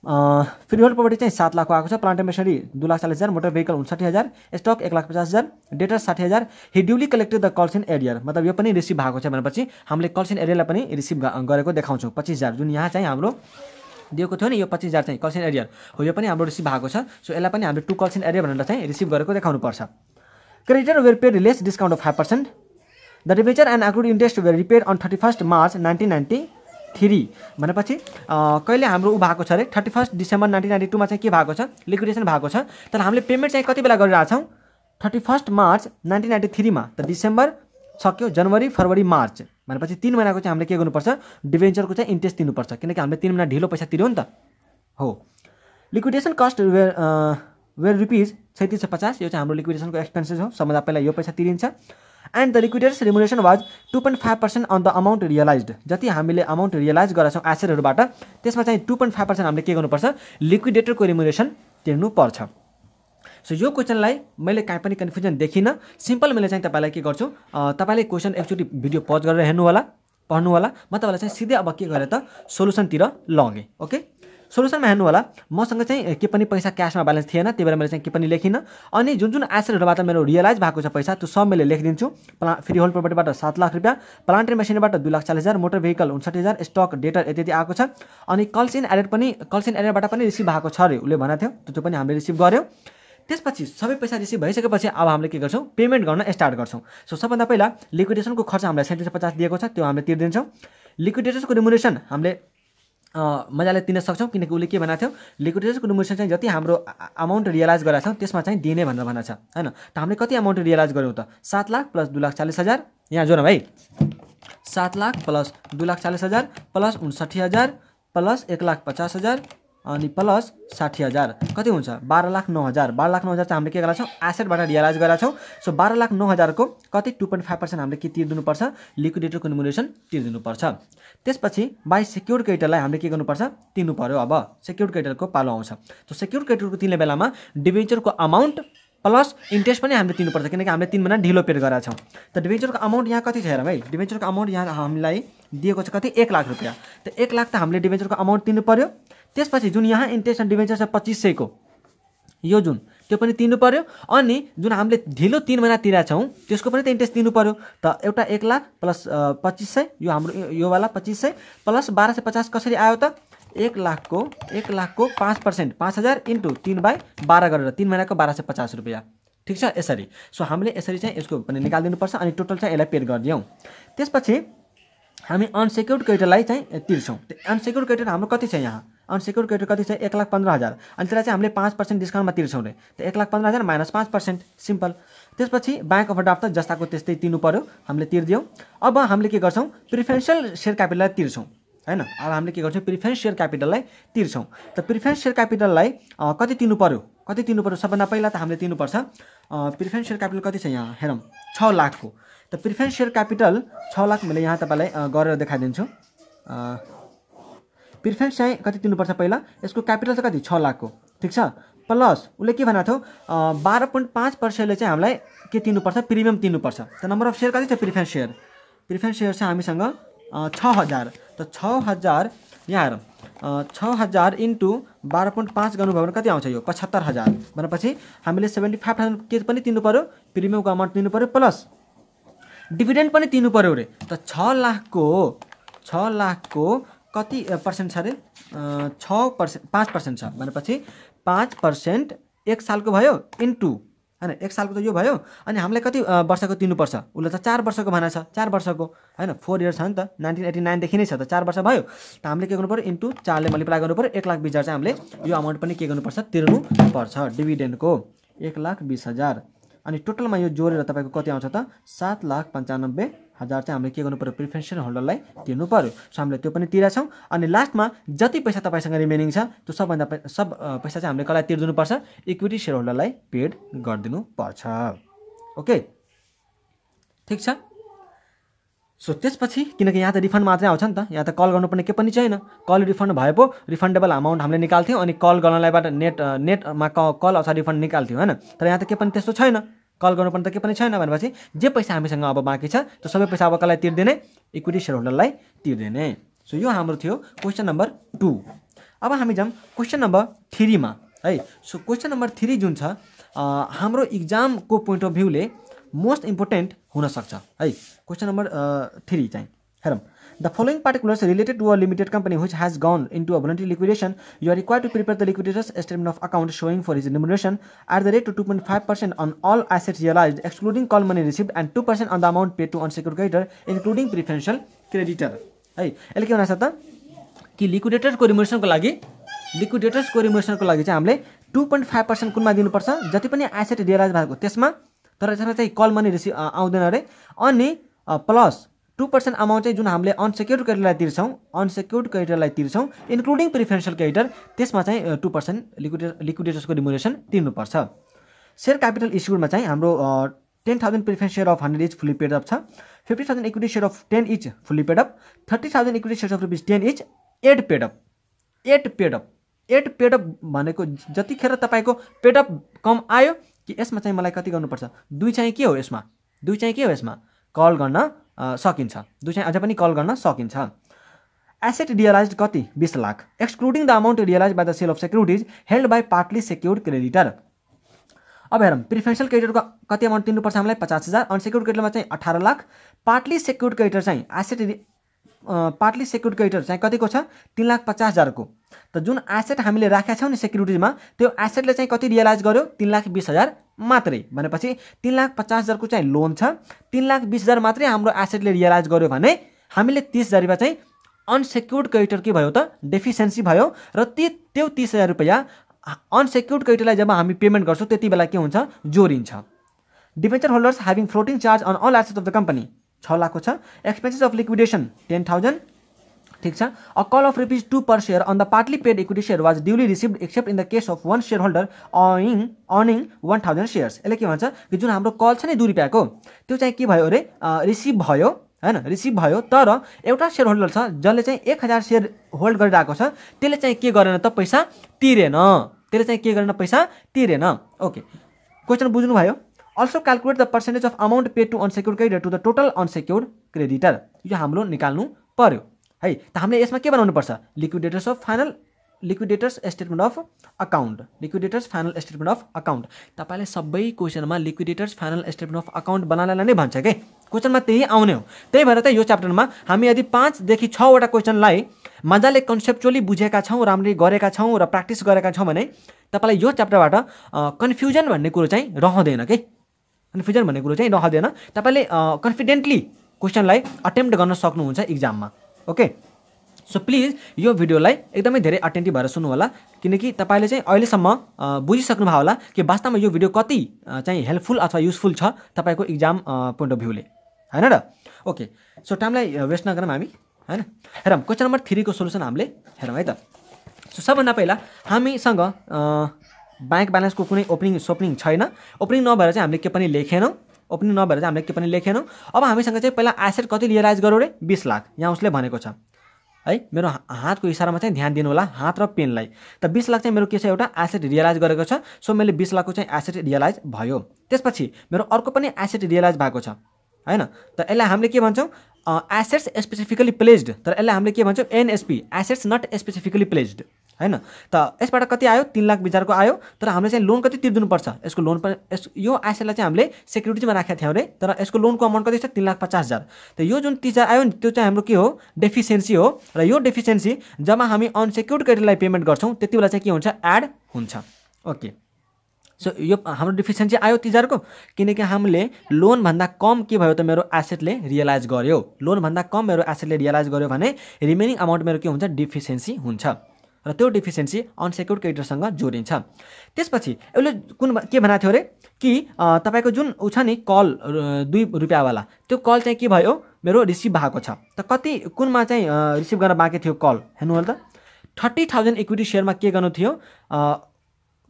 फ्री होल्ड प्रपर्टी चाहिँ सात लाखको आएको छ प्लान्ट मेसनरी दुई लाख चालिस हजार मोटर भेहिकल उन्सठी हजार स्टक एक लाख पचास हजार डेटर साठी हजार he duly collected the calls in arrear मतलब यो पनि रिसिभ भएको छ भनेपछि हामीले कल्सन एरियालाई पनि रिसिभ गरेको देखाउँछौँ पच्चिस हजार जुन यहाँ चाहिँ हाम्रो दिएको थियो नि यो पच्चिस हजार चाहिँ कल्सिन एरियर हो यो पनि हाम्रो रिसिभ भएको छ सो यसलाई पनि हामीले टु कल्सन एरिया भनेर चाहिँ रिसिभ गरेको देखाउनुपर्छ creditor were paid less discount of five percent the debenture and accrued interest were repaid on thirty first March nineteen ninety three भनेपछि कहिले हाम्रो ऊ भएको छ अरे thirty first December nineteen ninety टूमा चाहिँ के भएको छ लिक्विडेसन भएको छ तर हामीले पेमेन्ट चाहिँ कति बेला गरिरहेछौँ thirty first March nineteen ninety थ्रीमा त डिसेम्बर सक्यो जनवरी फरवरी मार्च भनेपछि तिन महिनाको चाहिँ हामीले के गर्नुपर्छ डिभेन्चरको चाहिँ इन्ट्रेस्ट दिनुपर्छ किनकि हामीले तिन महिना ढिलो पैसा तिर्यो नि त हो liquidation cost were were rupees सैँतिस सय पचास यो चाहिँ हाम्रो लिक्विडेसनको एक्सपेन्सेस हो सबभन्दा पहिला यो पैसा तिरिन्छ and the liquidated remuneration was two point five percent on the amount realise जति हामीले अमाउन्ट रियलाइज गरेका छौँ एसेडहरूबाट त्यसमा चाहिँ टु पोइन्ट फाइभ पर्सेन्ट हामीले के गर्नुपर्छ लिक्विडेटरको रिमुनेसन तिर्नुपर्छ सो यो क्वेसनलाई मैले कहीँ पनि कन्फ्युजन देखिनँ सिम्पल मैले चाहिँ तपाईँलाई के गर्छु तपाईँले क्वेसन एकचोटि भिडियो पज गरेर हेर्नु होला पढ्नु होला म तपाईँलाई चाहिँ सिधै अब के गरेँ त सोल्युसनतिर लगेँ ओके सोल्युसनमा हेर्नु होला मसँग चाहिँ के पनि पैसा क्यासमा ब्यालेन्स थिएन त्यही भएर मैले चाहिँ के पनि लेखिनँ अनि जुन जुन एसेटहरूबाट मेरो रियलाइज भएको छ पैसा त्यो सब मैले लेखिदिन्छु प्ला फ्री होल्ड प्रपर्टीबाट सात लाख रुपियाँ प्लान्ट एन्ड मेसिनबाट दुई लाख चालिस हजार मोटर भेहिकल उन्सठी हजार स्टक डेटर यति आएको छ अनि कल्स इन एडेड पनि कल्स इन एडेडबाट पनि रिसिभ भएको छ अरे उसले भनेको थियो त्यो पनि हामीले रिसिभ गऱ्यो त्यसपछि सबै पैसा रिसिभ भइसकेपछि अब हामीले के गर्छौँ पेमेन्ट गर्न स्टार्ट गर्छौँ सो सबभन्दा पहिला लिक्विडेसनको खर्च हामीलाई सैँतिस पचास दिएको छ त्यो हामीले तिर्दिन्छौँ लिक्विडेसनको रिमुनेसन हामीले मजाले दिन सक्छौँ किनकि उसले के भनेको थियो लिक्विडेसन कुटुम्बेसन चाहिँ जति हाम्रो अमाउन्ट रियलाइज गराएको छौँ त्यसमा चाहिँ दिने भनेर भनेको छ होइन त हामीले कति अमाउन्ट रियलाइज गऱ्यौँ त सात लाख प्लस दुई लाख चालिस हजार यहाँ जो न भाइ सात लाख प्लस दुई लाख चालिस हजार प्लस उन्साठी हजार प्लस एक लाख पचास हजार अनि प्लस साठी हजार कति हुन्छ बाह्र लाख नौ हजार बाह्र लाख नौ हजार चाहिँ हामीले के गरेका छौँ एसेटबाट रियलाइज गरेका छौँ सो बाह्र लाख नौ हजारको कति टु पोइन्ट फाइभ पर्सेन्ट हामीले के तिर्दिनुपर्छ लिक्विडेटर कन्मुलेसन तिरिदिनुपर्छ त्यसपछि बाई सेक्युर क्यापिटललाई हामीले के गर्नुपर्छ तिर्नु पऱ्यो अब सेक्युर क्यापिटलको पालो आउँछ सो सेक्युर क्यापिटलको तिर्ने बेलामा डिभेन्चरको अमाउन्ट प्लस इन्ट्रेस्ट पनि हामीले तिर्नुपर्छ किनकि हामीले तिन महिना ढिलो पेड गराएको छौँ त डिभेन्चरको अमाउन्ट यहाँ कति छ हेरौँ है डिभेन्चरको अमाउन्ट यहाँ हामीलाई दिएको छ कति एक लाख रुपियाँ त एक लाख त हामीले डिभेन्चरको अमाउन्ट तिर्नु पऱ्यो त्यसपछि जुन यहाँ इन्ट्रेस्ट एन्ड डिभेन्चर छ पच्चिस सयको यो जुन त्यो पनि तिर्नु पऱ्यो अनि जुन हामीले ढिलो तिन महिना तिरेका छौँ त्यसको पनि त इन्ट्रेस्ट दिनु पऱ्यो त एउटा एक लाख प्लस पच्चिस सय यो हाम्रो योवाला पच्चिस सय प्लस बाह्र सय पचास कसरी आयो त एक लाखको एक लाखको पाँच पर्सेन्ट पाँच हजार इन्टु तिन बाई बाह्र गरेर तिन महिनाको बाह्र सय पचास रुपियाँ ठिक छ यसरी सो हामीले यसरी चाहिँ यसको पनि निकालिदिनुपर्छ अनि टोटल चाहिँ यसलाई पेड गरिदियौँ त्यसपछि हामी अनसेक्युर्ड क्रेडिटलाई चाहिँ तिर्छौँ अनसेक्युर्ड क्रेडिट हाम्रो कति छ यहाँ अनसेक्युर्ड क्रेडिट कति छ एक लाख पन्ध्र हजार अनि त्यसलाई चाहिँ हामीले पाँच पर्सेन्ट डिस्काउन्टमा तिर्छौँ रे त एक लाख पन्ध्र हजार माइनस पाँच पर्सेन्ट सिम्पल त्यसपछि ब्याङ्क अफ ड्राफ्ट जस्ताको त्यस्तै तिर्नु पऱ्यो हामीले तिर्दियौँ अब हामीले के गर्छौँ प्रिफरेन्सियल सेयर क्यापिटललाई तिर्छौँ होइन अब हामीले के गर्छौँ प्रिफरेन्स सेयर क्यापिटललाई तिर्छौँ त प्रिफरेन्स सेयर क्यापिटललाई कति तिर्नु पऱ्यो कति तिर्नु पऱ्यो सबभन्दा पहिला त हामीले तिर्नुपर्छ प्रिफरेन्स सेयर क्यापिटल कति छ यहाँ हेरौँ छ लाखको त प्रिफरेन्स सेयर क्यापिटल छ लाख मैले यहाँ तपाईँलाई गरेर देखाइदिन्छु प्रिफरेन्स चाहिँ कति तिर्नुपर्छ पहिला यसको क्यापिटल चाहिँ कति छ लाखको ठिक छ प्लस उसले के भनेको थियो बाह्र पोइन्ट पाँच पर्सेन्टले चाहिँ हामीलाई के तिर्नुपर्छ प्रिमियम तिर्नुपर्छ त नम्बर अफ सेयर कति छ प्रिफरेन्स सेयर प्रिफरेन्स सेयर चाहिँ हामीसँग छ हजार त छ हजार यहाँ छ हजार इन्टु बाह्र पोइन्ट पाँच गर्नुभयो भने कति आउँछ यो पचहत्तर हजार भनेपछि हामीले सेभेन्टी फाइभ थाउजन्ड के पनि तिर्नु पऱ्यो प्रिमियमको अमाउन्ट तिर्नु पऱ्यो प्लस डिभिडेन्ड पनि तिर्नु पऱ्यो अरे त छ लाखको छ लाखको कति पर्सेन्ट छ अरे छ पर्सेन्ट पाँच पर्सेन्ट छ भनेपछि पाँच पर्सेन्ट एक सालको भयो इन्टु होइन एक सालको त यो भयो अनि हामीलाई कति वर्षको तिर्नुपर्छ उसले त चार वर्षको भाना छ चार वर्षको होइन फोर इयर्स छ नि त नाइन्टिन एट्टी नाइनदेखि नै छ त चार वर्ष भयो त हामीले के गर्नु पऱ्यो इन्टु चारले मल्टिप्लाई गर्नु पऱ्यो एक लाख बिस हजार चाहिँ हामीले यो अमाउन्ट पनि के गर्नुपर्छ पर्छ डिभिडेन्डको एक लाख बिस हजार अनि टोटलमा यो जोडेर तपाईँको कति आउँछ त सात लाख पन्चानब्बे हजार चाहिँ हामीले के गर्नु पऱ्यो प्रिफरेन्सियल होल्डरलाई तिर्नु पऱ्यो सो हामीले त्यो पनि तिरेका छौँ अनि लास्टमा जति पैसा तपाईँसँग रिमेनिङ छ त्यो सबभन्दा सब पैसा चाहिँ हामीले कसलाई तिर्दिनुपर्छ इक्विटी सेयर होल्डरलाई पेड पर्छ ओके ठिक छ सो त्यसपछि किनकि यहाँ त रिफन्ड मात्रै आउँछ नि त यहाँ त कल गर्नुपर्ने के पनि छैन कल रिफन्ड भए पो रिफन्डेबल अमाउन्ट हामीले निकाल्थ्यौँ अनि कल गर्नलाईबाट नेट नेटमा कल अथवा रिफन्ड निकाल्थ्यौँ होइन तर यहाँ त के पनि त्यस्तो छैन कल गर्नुपर्ने त केही पनि छैन भनेपछि जे पैसा हामीसँग अब बाँकी छ त्यो सबै पैसा अब कसलाई तिर्दिने इक्विटी सेयर होल्डरलाई तिर्दिने सो यो हाम्रो थियो क्वेसन नम्बर टू अब हामी जाउँ क्वेसन नम्बर थ्रीमा है सो क्वेसन नम्बर थ्री जुन छ हाम्रो इक्जामको पोइन्ट अफ भ्यूले मोस्ट इम्पोर्टेन्ट हुनसक्छ है क्वेसन नम्बर थ्री चाहिँ हेरौँ the following particulars related to a limited company which has gone in to voluntary liquidation you require to prepare the liquidators statement of account showing for his remuneration at the rate two to point five percent on all assets realise excluding call money receive and two percent the amount pay to secured creditor including preferential creditor है यसले के भन्नुहोस् त कि लिक्विडेटर्सको रिमोरेसनको लागि लिक्विडेटर्सको कोरिमोरेसनको लागि चाहिँ हामीले टू पोइन्ट फाइभ पर्सेन्ट कुनमा दिनुपर्छ जति पनि एसेट रियलाइज भएको त्यसमा तर त्यसमा चाहिँ कल मनी रिसिभ आउँदैन अरे अनि प्लस टु पर्सेन्ट अमाउन्ट चाहिँ जुन हामीले अनसेक्योर्ड क्रेडिटलाई तिर्छौँ अनसेक्योर्ड क्रेडिटलाई तिर्छौँ इन्क्लुडिङ प्रिफरेन्सियल क्रेडिटर त्यसमा चाहिँ टु पर्सेन्ट लिक्विड लिक्विडेटर्सको रिमुनेसन तिर्नुपर्छ सेयर क्यापिटल इस्युडमा चाहिँ हाम्रो ten thousand preference share of hundred is fully paid up छ fifty thousand equity share of ten each fully paid thirty thousand equity share of rupees ten each eight paid up eight paid up eight paid भनेको जतिखेर तपाईँको paid up कम आयो कि यसमा चाहिँ मलाई कति गर्नुपर्छ दुई चाहिँ के हो यसमा दुई चाहिँ के हो यसमा कल गर्न सकिन्छ दुई अझै पनि कल गर्न सकिन्छ एसेट रियलाइज कति बिस lakh excluding the amount realise by the sale of securities held by partly secured creditor अब हेरौँ प्रिफरेन्सियल क्रेडिटरको कति अमाउन्ट तिर्नुपर्छ हामीलाई पचास हजार अनसेक्युर्ड क्रेडिटरमा चाहिँ अठार लाख पार्टली सेक्युर्ड क्रेडिटर चाहिँ एसेट पार्टली सेक्युरिटीहरू चाहिँ कतिको छ तिन लाख पचास हजारको त जुन एसेट हामीले राखेका छौँ नि सेक्युरिटिजमा त्यो एसेटले चाहिँ कति रियलाइज गर्यो तिन लाख बिस हजार मात्रै भनेपछि तिन लाख पचास हजारको चाहिँ लोन छ तिन लाख बिस हजार मात्रै हाम्रो एसेटले रियलाइज गर्यो भने हामीले तिस हजारमा चाहिँ अनसेक्युर्ड क्रेडिटर के भयो त डेफिसियन्सी भयो र ती त्यो तिस हजार रुपियाँ अनसेक्युर्ड क्रेडिटरलाई जब हामी पेमेन्ट गर्छौँ त्यति बेला के हुन्छ जोरिन्छ debenture holders having floating charge on all asset of the company छ लाखको छ expenses of liquidation ten thousand ठिक छ a call of rupees two per share on the partly paid equity share was duly receive except in the case of one share holder earning earning one thousand shares यसले के भन्छ कि जुन हाम्रो call छ नि दुई रुपियाँको त्यो चाहिँ के भयो अरे रिसिभ भयो होइन रिसिभ भयो तर एउटा सेयर होल्डर छ जसले चाहिँ एक हजार सेयर होल्ड गरिरहेको छ त्यसले चाहिँ के गरेन त पैसा तिरेन त्यसले चाहिँ के गरेन पैसा तिरेन ओके क्वेसन बुझ्नुभयो also calculate the percentage of amount paid to unsecured creditor to the total unsecured creditor यो हाम्रो निकाल्नु पर्यो है त हामीले यसमा के बनाउनुपर्छ liquidators of final liquidators statement of account liquidators final statement of account तपाईँले सबै क्वेसनमा liquidators final statement of account बनाउनलाई नै भन्छ कि क्वेसनमा त्यही आउने हो त्यही भएर त यो च्याप्टरमा हामी यदि पाँचदेखि छवटा क्वेसनलाई मजाले कन्सेप्चुअली बुझेका छौँ राम्ररी गरेका छौँ र प्र्याक्टिस गरेका छौँ भने तपाईँलाई यो च्याप्टरबाट कन्फ्युजन भन्ने कुरो चाहिँ रहँदैन कि अनि भन्ने कुरो चाहिँ नहाल्दैन तपाईँले कन्फिडेन्टली क्वेसनलाई अटेम्प्ट गर्न सक्नुहुन्छ इक्जाममा ओके सो प्लिज यो भिडियोलाई एकदमै धेरै अटेन्टिभ भएर सुन्नु होला किनकि तपाईँले चाहिँ अहिलेसम्म बुझिसक्नुभयो होला कि वास्तवमा यो भिडियो कति चाहिँ हेल्पफुल अथवा युजफुल छ तपाईँको इक्जाम पोइन्ट अफ भ्यूले होइन र ओके सो टाइमलाई वेस्ट नगरौँ हामी होइन हेरौँ क्वेसन नम्बर थ्रीको सोल्युसन हामीले हेरौँ है त सो सबभन्दा पहिला हामीसँग ब्याङ्क ब्यालेन्सको कुनै ओपनिङ सोपनिङ छैन ओपनिङ नभएर चाहिँ हामीले के पनि लेखेनौँ ओपनिङ नभएर चाहिँ हामीले के पनि लेखेनौँ अब हामीसँग चाहिँ पहिला एसेट कति रियलाइज राइज गरौँ रे बिस लाख यहाँ उसले भनेको छ है मेरो हातको इसारामा चाहिँ ध्यान दिनु होला हात र पेनलाई त बिस लाख चाहिँ मेरो के छ एउटा एसेट रियलाइज गरेको छ सो मैले बिस लाखको चाहिँ एसेट रियलाइज भयो त्यसपछि मेरो अर्को पनि एसेट रियलाइज भएको छ होइन त यसलाई हामीले के भन्छौँ एसेट्स स्पेसिफिकली प्लेस्ड तर यसलाई हामीले के भन्छौँ NSP assets not specifically placed होइन त यसबाट कति आयो तिन लाख बिचारको आयो तर हामीले चाहिँ लोन कति तिर्दिनुपर्छ यसको लोन पनि यस यो एसेटलाई चाहिँ हामीले सेक्युरिटीमा राखेका थियौँ अरे तर यसको लोनको अमाउन्ट कति छ तिन लाख पचास हजार त यो जुन तिजार आयो नि त्यो चाहिँ हाम्रो के हो डेफिसियन्सी हो र यो डेफिसियन्सी जब हामी अनसेक्युर्ड क्रेडिटलाई पेमेन्ट गर्छौँ त्यति बेला चाहिँ के हुन्छ एड हुन्छ ओके सो यो हाम्रो डिफिसियन्सी आयो तिजारको किनकि हामीले लोनभन्दा कम के भयो त मेरो एसेटले रियलाइज गर्यो लोनभन्दा कम मेरो एसेटले रियलाइज गर्यो भने रिमेनिङ अमाउन्ट मेरो के हुन्छ डिफिसियन्सी हुन्छ र त्यो डिफिसियन्सी अनसेक्योर्ड क्रेडिटरसँग जोडिन्छ त्यसपछि यसले कुन के भनेको थियो अरे कि तपाईँको जुन ऊ छ नि कल दुई रुपियाँवाला त्यो कल चाहिँ के भयो मेरो रिसिभ भएको छ त कति कुनमा चाहिँ रिसिभ गर्न बाँकी थियो कल हेर्नु होला त थर्टी थाउजन्ड इक्विटी सेयरमा के गर्नु थियो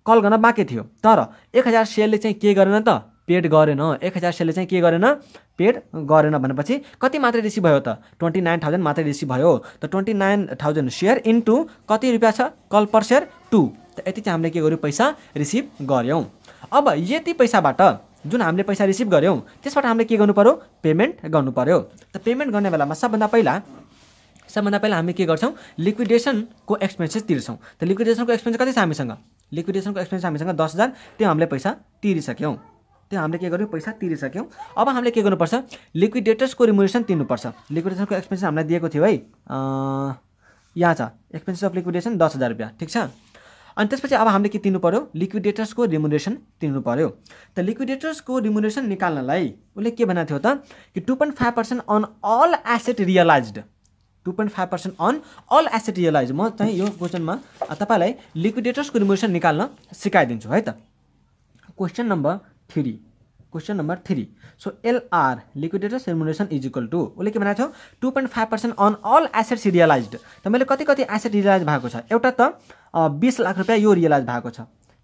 कल गर्न बाँकी थियो तर एक हजार सेयरले चाहिँ के गरेन त पेड गरेन एक हजार सेलले चाहिँ के गरेन पेड गरेन भनेपछि कति मात्रै रिसिभ भयो त ट्वेन्टी नाइन थाउजन्ड मात्रै रिसिभ भयो त twenty nine thousand share into कति रुपियाँ छ कल पर सेयर टू त यति चाहिँ हामीले के गर्यौँ पैसा रिसिभ गऱ्यौँ अब यति पैसाबाट जुन हामीले पैसा रिसिभ गऱ्यौँ त्यसबाट हामीले के गर्नु पऱ्यो पेमेन्ट गर्नु पऱ्यो त पेमेन्ट गर्ने बेलामा सबभन्दा पहिला सबभन्दा पहिला हामी के गर्छौँ लिक्विडेसनको एक्सपेन्सेस तिर्छौँ त लिक्विडेसनको एक्सपेन्स कति छ हामीसँग लिक्विडेसनको एक्सपेन्स हामीसँग दस हजार त्यो हामीले पैसा तिरिसक्यौँ त्यो हामीले के गर्यौँ पैसा तिरिसक्यौँ अब हामीले के गर्नुपर्छ लिक्विडेटर्सको रिमुनेसन तिर्नुपर्छ लिक्विडेसनको एक्सपेन्सेस हामीलाई दिएको थियो है यहाँ छ एक्सपेन्सेस अफ लिक्विडेसन दस हजार रुपियाँ ठिक छ अनि त्यसपछि अब हामीले के तिर्नु पऱ्यो लिक्विडेटर्सको रिमुनेसन तिर्नु पऱ्यो त लिक्विडेटर्सको रिमुनेसन निकाल्नलाई उसले के भनेको थियो त कि two point five percent on all asset realise two point five percent on all asset realise म चाहिँ यो क्वेसनमा तपाईँलाई लिक्विडेटर्सको रिमुनेसन निकाल्न सिकाइदिन्छु है त question number three question number three so LR liquidators remuneration is equal to उसले के भनेको छ two point five percent on all assets realise त मैले कति कति एसेट रियलाइज भएको छ एउटा त बिस लाख रुपियाँ यो रियलाइज भएको छ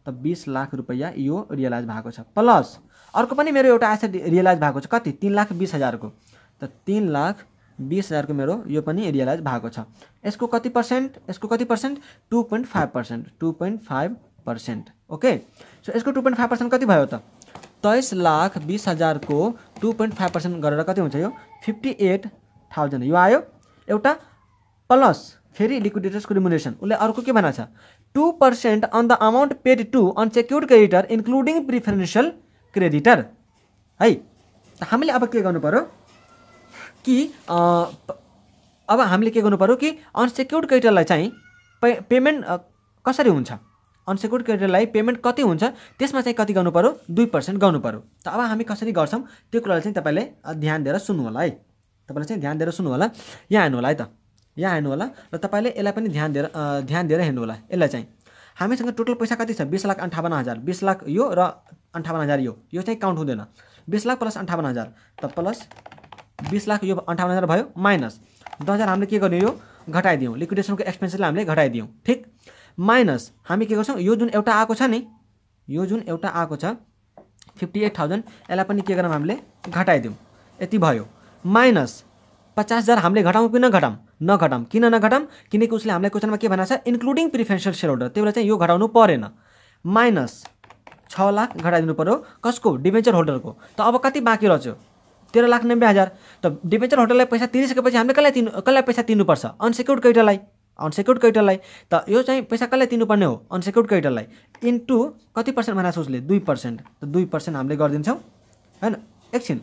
त बिस लाख रुपियाँ यो रियलाइज भएको छ प्लस अर्को पनि मेरो एउटा एसेट रियलाइज भएको छ कति तिन लाख बिस हजारको त तिन लाख बिस हजारको मेरो यो पनि रियलाइज भएको छ यसको कति पर्सेन्ट यसको कति percent two point five percent two point five percent okay so यसको टू पोइन्ट फाइभ पर्सेन्ट कति भयो त तेइस लाख बिस हजारको टु पोइन्ट फाइभ पर्सेन्ट गरेर कति हुन्छ यो फिफ्टी एट थाउजन्ड यो आयो एउटा प्लस फेरि लिक्विडेटर्सको रिमुनेसन उसले अर्को के भनेको छ two percent on the amount paid to unsecured creditor including preferential creditor है त हामीले अब के गर्नु पऱ्यो कि अब हामीले के गर्नु पऱ्यो कि अनसेक्युर्ड क्रेडिटरलाई चाहिँ पे पेमेन्ट कसरी हुन्छ अनसेक्योर्ड क्रेडिटलाई पेमेन्ट कति हुन्छ त्यसमा चाहिँ कति गर्नु पऱ्यो दुई पर्सेन्ट गर्नु पऱ्यो त अब हामी कसरी गर्छौँ त्यो कुरालाई चाहिँ तपाईँले ध्यान दिएर सुन्नु होला है तपाईँले चाहिँ ध्यान दिएर सुन्नु होला यहाँ हेर्नु होला है त यहाँ हेर्नु होला र तपाईँले यसलाई पनि ध्यान दिएर ध्यान दिएर हेर्नु होला यसलाई चाहिँ हामीसँग टोटल पैसा कति छ बिस लाख अन्ठाउन्न हजार बिस लाख यो र अन्ठाउन्न हजार यो यो चाहिँ काउन्ट हुँदैन बिस लाख प्लस अन्ठाउन्न हजार त प्लस बिस लाख यो अन्ठाउन्न हजार भयो माइनस दस हजार हामीले के गर्ने यो घटाइदियौँ लिक्विडेसनको एक्सपेन्सेसलाई हामीले घटाइदियौँ ठिक माइनस हामी के गर्छौँ यो जुन एउटा आएको छ नि यो जुन एउटा आएको छ फिफ्टी एट थाउजन्ड यसलाई पनि के गरौँ हामीले घटाइदिउँ यति भयो माइनस पचास हजार हामीले घटाउँ कि नघटाउँ नघटाउँ किन नघटाउँ किनकि उसले हामीलाई क्वेसनमा के भनेको छ इन्क्लुडिङ प्रिफरेन्सियल सेयर होल्डर त्यही भएर चाहिँ यो घटाउनु परेन माइनस छ लाख घटाइदिनु पऱ्यो कसको डिभेन्चर होल्डरको त अब कति बाँकी रहेछ तेह्र लाख नब्बे हजार त डिभेन्चर होल्डरलाई पैसा तिरिसकेपछि हामीले कसलाई तिर्नु कसलाई पैसा तिर्नुपर्छ अनसेक्युर्ड कैटालाई अनसेक्योर्ड क्यापिटललाई त यो चाहिँ पैसा कसलाई दिनुपर्ने हो अनसेक्योर्ड क्यापिटललाई इन्टु कति पर्सेन्ट भनेर सोचले दुई पर्सेन्ट त दुई पर्सेन्ट हामीले गरिदिन्छौँ होइन एकछिन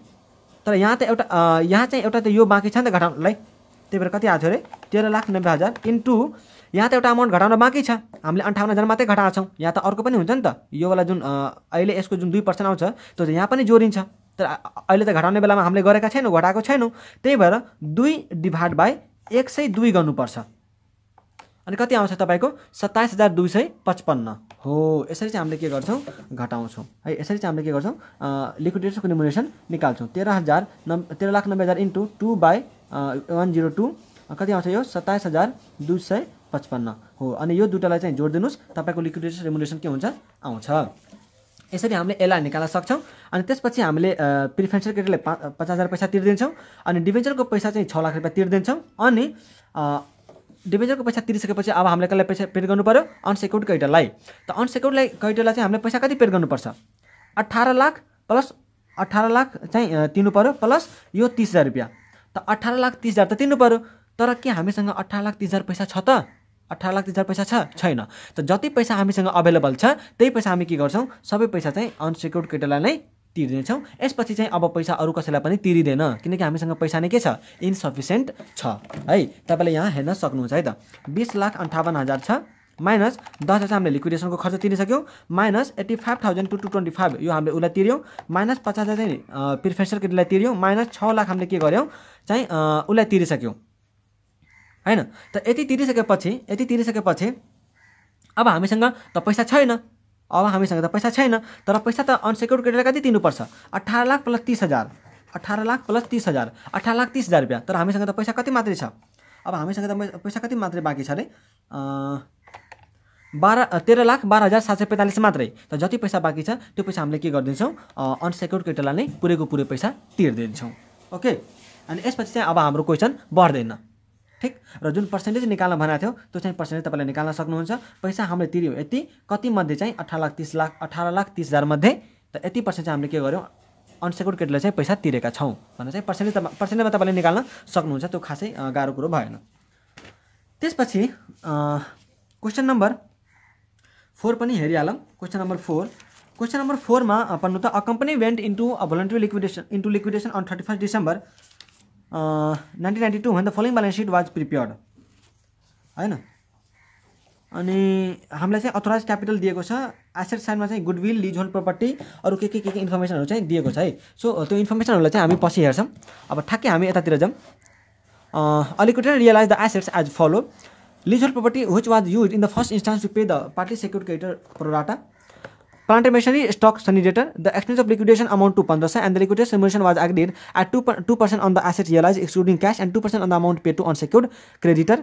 तर यहाँ त एउटा यहाँ चाहिँ एउटा त यो बाँकी छ नि त घटाउनलाई त्यही भएर कति आएको थियो अरे तेह्र लाख नब्बे हजार इन्टु यहाँ त एउटा अमाउन्ट घटाउन बाँकी छ हामीले अन्ठाउन्न हजार मात्रै घटाएको छौँ यहाँ त अर्को पनि हुन्छ नि त योवाला जुन अहिले यसको जुन दुई पर्सेन्ट आउँछ त्यो यहाँ पनि जोडिन्छ तर अहिले त घटाउने बेलामा हामीले गरेका छैनौँ घटाएको छैनौँ त्यही भएर दुई डिभाइड बाई एक सय दुई गर्नुपर्छ अनि कति आउँछ तपाईँको सत्ताइस हजार दुई सय पचपन्न हो यसरी चाहिँ हामीले के गर्छौँ घटाउँछौँ है यसरी चाहिँ हामीले के गर्छौँ लिक्विडेसनको रिमुनेसन निकाल्छौँ तेह्र हजार नब्बे तेह्र लाख नब्बे हजार into two by one zero two कति आउँछ यो सत्ताइस हजार दुई सय पचपन्न हो अनि यो दुइटालाई चाहिँ जोडिदिनुहोस् तपाईँको लिक्विडेसन रिमुनेसन के हुन्छ आउँछ यसरी हामीले यसलाई निकाल्न सक्छौँ अनि त्यसपछि हामीले प्रिफेन्सर क्रेडिटलाई पा पचास हजार पैसा तिरिदिन्छौँ अनि डिभेन्चरको पैसा चाहिँ छ लाख रुपियाँ तिरिदिन्छौँ अनि डिभेन्चरको पैसा तिरिसकेपछि अब हामीले कसलाई पैसा पेड गर्नु पऱ्यो अनसेक्युर्ड कैटरलाई त अनसेक्युर्डलाई कैटरलाई चाहिँ हामीले पैसा कति पेड गर्नुपर्छ अठार लाख प्लस अठार लाख चाहिँ तिर्नु पऱ्यो प्लस यो तिस हजार रुपियाँ त अठार लाख तिस हजार त तिर्नु पऱ्यो तर के हामीसँग अठार लाख तिस हजार पैसा छ त अठार लाख तिस हजार पैसा छ छैन त जति पैसा हामीसँग अभाइलेबल छ त्यही पैसा हामी के गर्छौँ सबै पैसा चाहिँ अनसेक्युर्ड केटालाई नै तिर्दैछौँ यसपछि चाहिँ अब पैसा अरू कसैलाई पनि तिरिँदैन किनकि हामीसँग पैसा नै के छ इनसफिसियन्ट छ है तपाईँले यहाँ हेर्न सक्नुहुन्छ है त बिस लाख अन्ठाउन्न हजार छ माइनस दस हजार हामीले लिक्विडेसनको खर्च तिरिसक्यौँ minus eighty five thousand two two twenty five यो हामीले उसलाई तिर्यौँ माइनस पचास हजार चाहिँ प्रिफेसर केटीलाई तिर्यौँ माइनस छ लाख हामीले के गऱ्यौँ चाहिँ उसलाई तिरिसक्यौँ होइन त यति तिरिसकेपछि यति तिरिसकेपछि अब हामीसँग त पैसा छैन अब हामीसँग त पैसा छैन तर पैसा त अनसेक्योर्ड क्रेडिटलाई कति दिनुपर्छ अठार लाख प्लस तिस हजार अठार लाख प्लस तिस हजार अठार लाख तिस हजार रुपियाँ तर हामीसँग त पैसा कति मात्रै छ अब हामीसँग त पैसा कति मात्रै बाँकी छ अरे बाह्र तेह्र लाख बाह्र हजार सात सय पैँतालिस मात्रै त जति पैसा बाँकी छ त्यो पैसा हामीले के गरिदिन्छौँ अनसेक्योर्ड क्रेडिटलाई नै पुरैको पुरै पैसा तिरिदिन्छौँ ओके अनि यसपछि चाहिँ अब हाम्रो क्वेसन बढ्दैन ठिक र जुन पर्सेन्टेज निकाल्न भनेको थियो त्यो चाहिँ पर्सेन्टेज तपाईँले निकाल्न सक्नुहुन्छ पैसा हामीले तिर्यौँ यति कति मध्ये चाहिँ अठार लाख तिस लाख अठार लाख तिस हजारमध्ये त यति पर्सेन्ट चाहिँ हामीले के गर्यौँ अनसेक्युर्ड केटीलाई चाहिँ पैसा तिरेका छौँ भनेर चाहिँ पर्सेन्टेज त पर्सेन्टेजमा तपाईँले निकाल्न सक्नुहुन्छ त्यो खासै गाह्रो कुरो भएन त्यसपछि क्वेसन नम्बर फोर पनि हेरिहालौँ question number four question number फोरमा भन्नु त a company went into a voluntary liquidation into liquidation on thirty first December nineteen ninety two भने त following balance sheet was prepared होइन अनि हामीलाई चाहिँ अथोराइज क्यापिटल दिएको छ एसेट साइडमा चाहिँ गुडविल लिज होल्ड प्रपर्टी अरू के के के के इन्फर्मेसनहरू चाहिँ दिएको छ है सो त्यो इन्फर्मेसनहरूलाई चाहिँ हामी पछि हेर्छौँ अब ठ्याक्कै हामी यतातिर जाउँ अलिकति realise the assets as follow leasehold property which was use in the first instance to pay the party creditor pro rata stock the expense of liquidation amount two पन्ध्र छ and the liquidators and was liquidation at two two percent on the asset realise excluding cash and two percent on the amount pay to unsecured creditor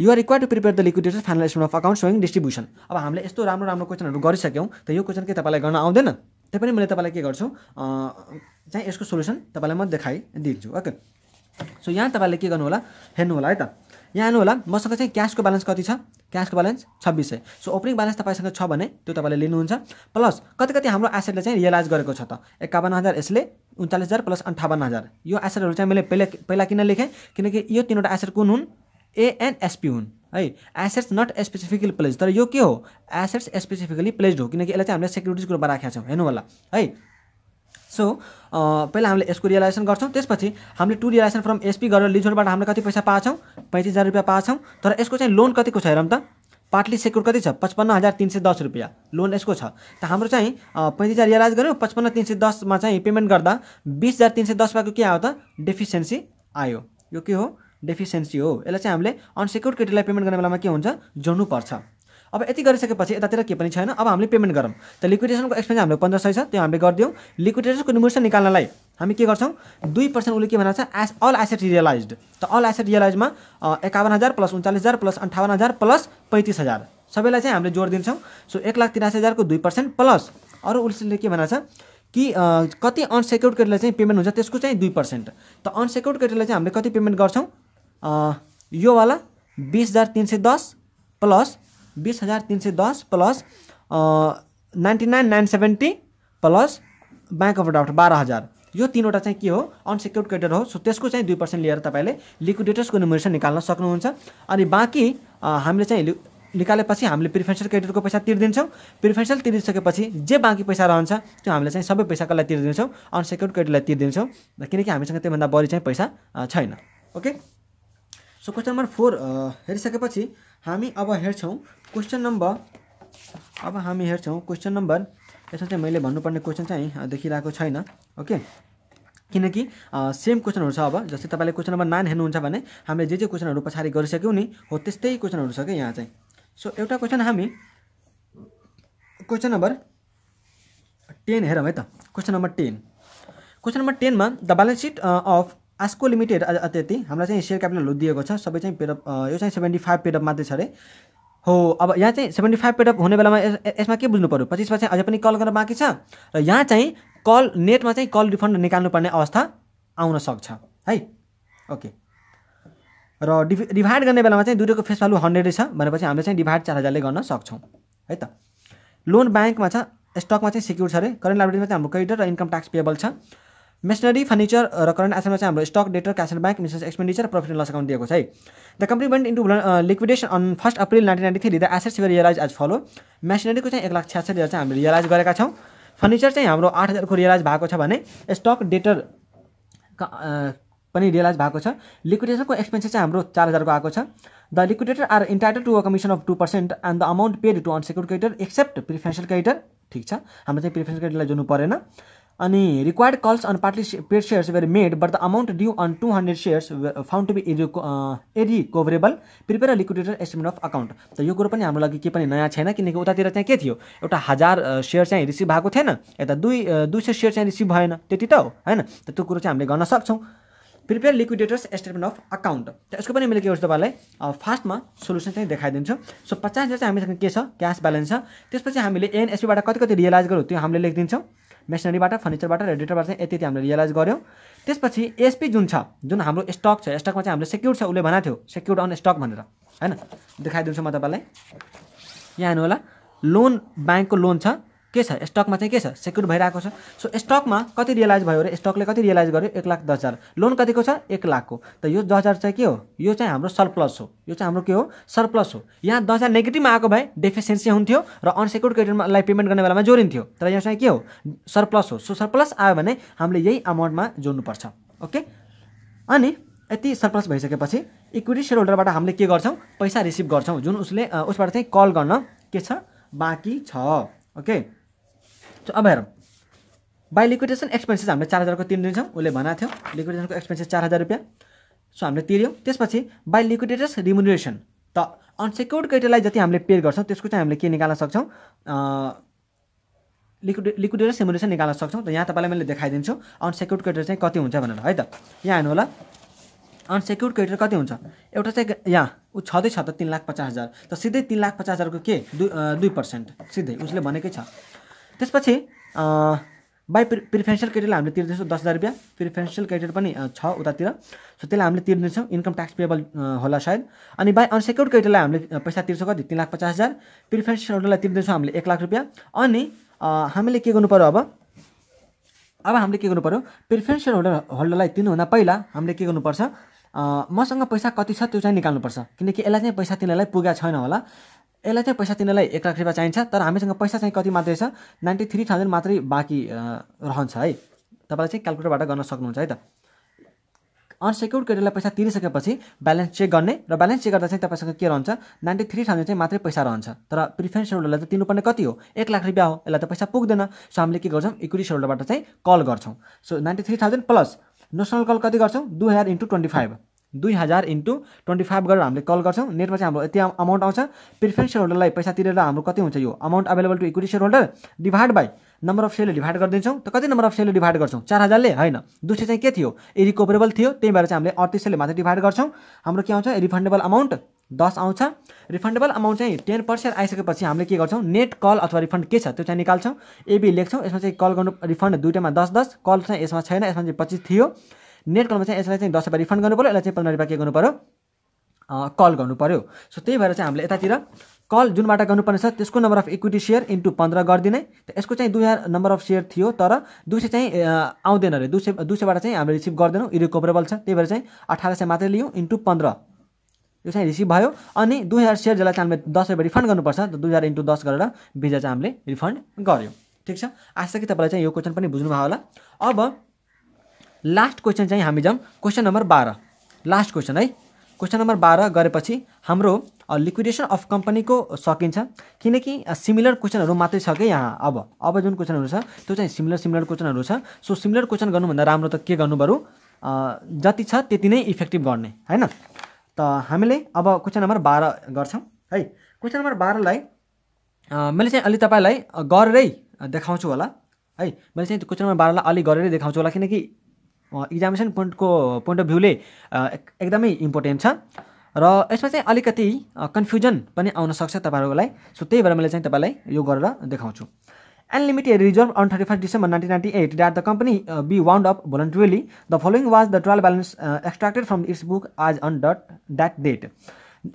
you are require to prepare the liquidation final statement of account showing distribution अब हामीले यस्तो राम्रो राम्रो क्वेसनहरू गरिसक्यौँ त यो question के तपाईँलाई गर्न आउँदैन त्यही पनि मैले तपाईँलाई के गर्छु चाहिँ यसको सोल्युसन तपाईँलाई म देखाइदिन्छु ओके सो यहाँ तपाईँले के गर्नु होला हेर्नु होला है त यहाँ हेर्नु होला मसँग चाहिँ क्यासको ब्यालेन्स कति छ क्यासको ब्यालेन्स छब्बिस सय सो ओपनिङ ब्यालेन्स तपाईँसँग छ भने त्यो तपाईँले लिनुहुन्छ प्लस कति कति हाम्रो एसेटले चाहिँ रियलाइज गरेको छ त एकाउन्न हजार यसले उन्चालिस हजार प्लस अन्ठाउन्न हजार यो एसेटहरू चाहिँ मैले पहिला पहिला किन लेखेँ किनकि यो तिनवटा एसेट कुन हुन् एएनएसपी हुन् है एसेट्स नट स्पेसिफिकली प्लेज तर यो के हो एसेट्स स्पेसिफिकली प्लेज हो किनकि यसलाई चाहिँ हामीले सेक्युरिटिजको रूपमा राखेका छौँ हेर्नु होला है सो पहिला हामीले यसको रियलाइजेसन गर्छौँ त्यसपछि हामीले टु रियलाइजेसन फ्रम एसपी गरेर लिजोडबाट हामीले कति पैसा पाएछौँ पैँतिस हजार रुपियाँ पाएछौँ तर यसको चाहिँ लोन कतिको छ हेरौँ त पार्टली सेक्युर कति छ पचपन्न हजार तिन सय दस रुपियाँ लोन यसको छ त हाम्रो चाहिँ पैँतिस हजार रियलाइज गऱ्यौँ पचपन्न तिन सय दसमा चाहिँ पेमेन्ट गर्दा बिस हजार तिन सय दसमाको के आयो त डेफिसियन्सी आयो यो के हो डेफिसियन्सी हो यसलाई चाहिँ हामीले अनसेक्युर्ड केटीलाई पेमेन्ट गर्ने बेलामा के हुन्छ जोड्नुपर्छ अब यति गरिसकेपछि यतातिर के पनि छैन अब हामीले पेमेन्ट गरौँ त लिक्विडेसनको एक्सपेन्स हामीले पन्ध्र सय छ त्यो हामीले गरिदियौँ लिक्विडेसनको निमुर्स निकाल्नलाई हामी के गर्छौँ दुई पर्सेन्ट उसले के भनेको छ एस अल एसेट रियलाइज त अल एसेट रियलाइजमा एकाउन्न हजार प्लस उन्चालिस हजार प्लस अन्ठाउन्न हजार प्लस पैँतिस हजार सबैलाई चाहिँ हामीले जोड दिन्छौँ सो एक लाख तिरासी हजारको दुई पर्सेन्ट प्लस अरू उसले के भनेको कि कति अनसेक्युर्ड क्रेडिटलाई चाहिँ पेमेन्ट हुन्छ त्यसको चाहिँ दुई पर्सेन्ट त अनसेक्युर्ड क्रेडिटलाई चाहिँ हामीले कति पेमेन्ट गर्छौँ योवाला बिस हजार तिन सय दस प्लस बिस हजार तिन सय दस plus ninety nine nine seventy plus bank अफ डाउट बाह्र हजार यो तिनवटा चाहिँ के हो अनसेक्योर्ड क्रेडिट हो सो त्यसको चाहिँ दुई पर्सेन्ट लिएर तपाईँले लिक्विडेटर्सको नोमिनेसन निकाल्न सक्नुहुन्छ अनि बाँकी हामीले चाहिँ निकालेपछि हामीले प्रिफेन्सियल क्रेडिटको पैसा तिरिदिन्छौँ प्रिफेन्सियल तिरिसकेपछि जे बाँकी पैसा रहन्छ त्यो हामीले चाहिँ सबै पैसाकोलाई तिरिदिन्छौँ अनसेक्योर्ड क्रेडिटलाई तिरिदिन्छौँ किनकि हामीसँग त्योभन्दा बढी चाहिँ पैसा छैन okay so question number four हेरिसकेपछि हामी अब हेर्छौँ क्वेसन नम्बर अब हामी हेर्छौँ क्वेसन नम्बर यसमा चाहिँ मैले भन्नुपर्ने क्वेसन चाहिँ देखिरहेको छैन ओके किनकि सेम क्वेसनहरू छ अब जस्तै तपाईँले क्वेसन नम्बर नाइन हेर्नुहुन्छ भने हामीले जे जे क्वेसनहरू पछाडि गरिसक्यौँ नि हो त्यस्तै क्वेसनहरू छ क्या यहाँ चाहिँ सो एउटा क्वेसन हामी क्वेसन नम्बर टेन हेरौँ है त question number ten question number टेनमा the balance sheet of Asco limited त्यति हामीलाई चाहिँ सेयर क्यापिटलहरू दिएको छ सबै चाहिँ पेडअप यो चाहिँ सेभेन्टी फाइभ पेड मात्रै छ अरे हो अब यहाँ चाहिँ सेभेन्टी फाइभ पेटअप हुने बेलामा यसमा के बुझ्नु पऱ्यो पच्चिस पर्सेन्ट अझै पनि कल गर्न बाँकी छ र यहाँ चाहिँ कल नेटमा चाहिँ कल रिफन्ड निकाल्नुपर्ने अवस्था आउन सक्छ है ओके र डिभि डिभाइड गर्ने बेलामा चाहिँ दुइटैको फेस भ्यालु हन्ड्रेडै छ भनेपछि हामीले चाहिँ डिभाइड चार हजारले गर्न सक्छौँ है त लोन ब्याङ्कमा छ स्टकमा चाहिँ सिक्योर छ अरे करेन्ट लाइब्रेरीमा चाहिँ हाम्रो क्रेडिट र इन्कम ट्याक्स पेबल छ मेसनरी फर्निचर र करेन्ट एसेटमा चाहिँ हाम्रो stock debtor cash bank misc expenditure profit and loss account दिएको छ है the company went into liquidation on first April nineteen ninety three the assets were realise as follow मेसिनरीको चाहिँ एक लाख छ्यासठी हजार चाहिँ हामीले रियलाइज गरेका छौँ फर्निचर चाहिँ हाम्रो आठ हजारको रियलाइज भएको छ भने स्टक डेटर uh, पनि रियलाइज भएको छ लिक्विडेसनको एक्सपेन्सेस चाहिँ हाम्रो चार हजारको आएको छ the liquidator are entitle to a commission of two percent and the amount paid to unsecure creditor except preferential creditor ठिक छ हाम्रो चाहिँ प्रिफेन्सियल क्रेडिटलाई जोड्नु परेन अनि required calls on partly paid shares were made but the amount due on two hundred shares found to be irrecoverable prepare liquidator statement of account त यो कुरो पनि हाम्रो लागि के पनि नयाँ छैन किनकि उतातिर चाहिँ के थियो एउटा हजार सेयर चाहिँ रिसिभ भएको थिएन यता दुई दुई सय सेयर चाहिँ रिसिभ भएन त्यति त हो होइन त त्यो कुरो चाहिँ हामीले गर्न सक्छौँ prepare liquidators statement of account त यसको पनि मैले के गर्छु तपाईँलाई फास्टमा सोल्युसन चाहिँ देखाइदिन्छु सो पचास हजार चाहिँ हामीसँग के छ क्यास ब्यालेन्स छ त्यसपछि हामीले एनएसपीबाट कति कति रियलाइज गर्यो त्यो हामीले लेखिदिन्छौँ मेसिनरीबाट फर्निचरबाट रेडिटरबाट चाहिँ यति हामीले रियलाइज गऱ्यौँ त्यसपछि एसपी जुन छ जुन हाम्रो स्टक छ स्टकमा चाहिँ हाम्रो सेक्युर छ उसले भनेको थियो सेक्युर अन स्टक भनेर होइन देखाइदिन्छु म तपाईँलाई यहाँ हेर्नु होला लोन ब्याङ्कको लोन छ के छ स्टकमा चाहिँ के छ सेक्युर भइरहेको छ सो स्टकमा कति रियलाइज भयो अरे स्टकले कति रियलाइज गर्यो एक लाख दस हजार लोन कतिको छ एक लाखको त यो दस हजार चाहिँ के हो यो चाहिँ हाम्रो सरप्लस हो यो चाहिँ हाम्रो के हो सरप्लस हो यहाँ दस हजार नेगेटिभमा आएको भए डेफिसियन्सी हुन्थ्यो र अनसेक्युर क्रेडिटलाई पेमेन्ट गर्ने बेलामा जोडिन्थ्यो तर यहाँ चाहिँ के हो सरप्लस हो सो सरप्लस आयो भने हामीले यही अमाउन्टमा जोड्नुपर्छ ओके अनि यति सरप्लस भइसकेपछि इक्विटी सेयर होल्डरबाट हामीले के गर्छौँ पैसा रिसिभ गर्छौँ जुन उसले उसबाट चाहिँ कल गर्न के छ बाँकी छ ओके अब हेरौँ बाई लिक्विडेसन एक्सपेन्सेस हामीले चार हजारको तिन दिन्छौँ उसले भनेको थियो लिक्विडेसनको एक्सपेन्सेस चार हजार रुपियाँ सो हामीले तिर्यौँ त्यसपछि बाई लिक्विडेटर्स रिमुनरेसन त अनसेक्योर्ड क्यापिटललाई जति हामीले पे गर्छौँ त्यसको चाहिँ हामीले के निकाल्न सक्छौँ लिक्विड लिक्विडेटेस रिमुनरेसन निकाल्न सक्छौँ त यहाँ तपाईँलाई मैले देखाइदिन्छु अनसेक्योर्ड क्यापिटल चाहिँ कति हुन्छ भनेर है त यहाँ हेर्नु होला अनसेक्योर्ड क्रेडिट कति हुन्छ एउटा चाहिँ यहाँ ऊ छँदै छ त तिन लाख पचास हजार त सिधै तिन लाख पचास हजारको के दुई दुई पर्सेन्ट सिधै उसले भनेकै छ त्यसपछि बाई प्रि प्रिफेन्सियल क्रेडिट हामीले तिर्दैछौँ दस हजार रुपियाँ प्रिफेन्सियल क्रेडिट पनि छ उतातिर सो त्यसलाई हामीले तिर्दैछौँ इन्कम ट्याक्स पेबल होला सायद अनि बाई अनसेक्योर्ड क्रेडिटलाई हामीले पैसा तिर्छौँ कति तिन लाख पचास हजार प्रिफेन्सियलहरूलाई तिर्दैछौँ हामीले एक लाख रुपियाँ अनि हामीले के गर्नु पऱ्यो अब अब हामीले के गर्नु पऱ्यो प्रिफरेन्सियल होल्डर होल्डरलाई तिर्नुभन्दा पहिला हामीले के गर्नुपर्छ मसँग पैसा कति छ त्यो चाहिँ निकाल्नुपर्छ किनकि यसलाई चाहिँ पैसा तिनीहरूलाई पुगेको छैन होला यसलाई चाहिँ पैसा तिनीहरूलाई एक लाख रुपियाँ चाहिन्छ तर हामीसँग पैसा चाहिँ कति मात्रै छ नाइन्टी थ्री थाउजन्ड मात्रै बाँकी रहन्छ है तपाईँलाई चाहिँ क्यालकुलेटरबाट गर्न सक्नुहुन्छ है त अनसेक्युर्ड क्रेडिटलाई पैसा तिरिसकेपछि ब्यालेन्स चेक गर्ने र ब्यालेन्स चेक गर्दा चाहिँ तपाईँसँग के रहन्छ नाइन्टी थ्री थाउजन्ड चाहिँ मात्रै पैसा रहन्छ तर प्रिफरेन्स होल्डरलाई त तिर्नुपर्ने कति हो एक लाख रुपियाँ हो यसलाई त पैसा पुग्दैन सो हामीले के गर्छौँ इक्विटी होल्डरबाट चाहिँ कल गर्छौँ so ninety three thousand plus national call कति गर्छौँ दुई हजार इन्टु ट्वेन्टी फाइभ दुई हजार इन्टु ट्वेन्टी फाइभ गरेर हामीले कल गर्छौँ नेटमा चाहिँ हाम्रो यति अमाउन्ट आउँछ प्रिफरेन्स सेयर होल्डरलाई पैसा तिरेर हाम्रो कति हुन्छ यो amount available to equity share holder divide by number of सेयरले डिभाइड गरिदिन्छौँ त कति नम्बर अफ सेयरले डिभाइड गर्छौँ चार हजारले होइन दुसरी चाहिँ के थियो रिकोपरेबल थियो त्यही भएर चाहिँ हामीले अडतिस सयले माथि डिभाइड गर्छौँ हाम्रो के आउँछ रिफन्डेबल अमाउन्ट दस आउँछ रिफन्डेबल अमाउन्ट चाहिँ टेन पर्सेन्ट आइसकेपछि हामीले के गर्छौँ नेट कल अथवा रिफन्ड के छ त्यो चाहिँ निकाल्छौँ एबी लेख्छौँ यसमा चाहिँ कल गर्नु रिफन्ड दुइटामा दस दस कल चाहिँ यसमा छैन यसमा चाहिँ पच्चिस थियो नेट कलमा चाहिँ यसलाई चाहिँ दस रुपियाँ रिफन्ड गर्नु पऱ्यो यसलाई चाहिँ पन्ध्र रुपियाँ के गर्नु पऱ्यो कल गर्नु पऱ्यो सो त्यही भएर चाहिँ हामीले यतातिर कल जुनबाट गर्नुपर्ने छ त्यसको number of equity share into पन्ध्र गरिदिने यसको चाहिँ दुई हजार नम्बर अफ सेयर थियो तर दुई सय चाहिँ आउँदैन अरे दुई सय दुई सयबाट चाहिँ हामीले रिसिभ गर्दैनौँ इरिकोभरेबल छ त्यही भएर चाहिँ अठार सय मात्रै लियौँ इन्टु पन्ध्र यो चाहिँ रिसिभ भयो अनि दुई हजार सेयर जसलाई चाहिँ हामीले दस रुपियाँ रिफन्ड गर्नुपर्छ त दुई हजार इन्टु दस गरेर बिजा चाहिँ हामीले रिफन्ड गऱ्यौँ ठिक छ आशा कि तपाईँलाई चाहिँ यो क्वेसन पनि बुझ्नुभयो होला अब लास्ट क्वेसन चाहिँ हामी जाउँ क्वेसन नम्बर बाह्र लास्ट क्वेसन है क्वेसन नम्बर बाह्र गरेपछि हाम्रो लिक्विडेसन अफ कम्पनीको सकिन्छ किनकि सिमिलर क्वेसनहरू मात्रै छ क्या यहाँ अब अब जुन क्वेसनहरू छ त्यो चाहिँ सिमिलर सिमिलर क्वेसनहरू छ सो सिमिलर क्वेसन गर्नुभन्दा राम्रो त के गर्नु बरु जति छ त्यति नै इफेक्टिभ गर्ने होइन त हामीले अब क्वेसन नम्बर बाह्र गर्छौँ है क्वेसन नम्बर बाह्रलाई मैले चाहिँ अलि तपाईँलाई गरेरै देखाउँछु होला है मैले चाहिँ क्वेसन नम्बर बाह्रलाई अलि गरेरै देखाउँछु होला किनकि इक्जामिनेसन पोइन्टको पोइन्ट अफ भ्यूले एकदमै इम्पोर्टेन्ट छ र यसमा चाहिँ अलिकति कन्फ्युजन पनि आउन सक्छ तपाईँहरूलाई सो त्यही भएर मैले चाहिँ तपाईँलाई यो गरेर देखाउँछु unlimited reserve on thirty first December nineteen ninety eight that the company be wound up voluntarily the following was the trial balance extracted from its book as on that that date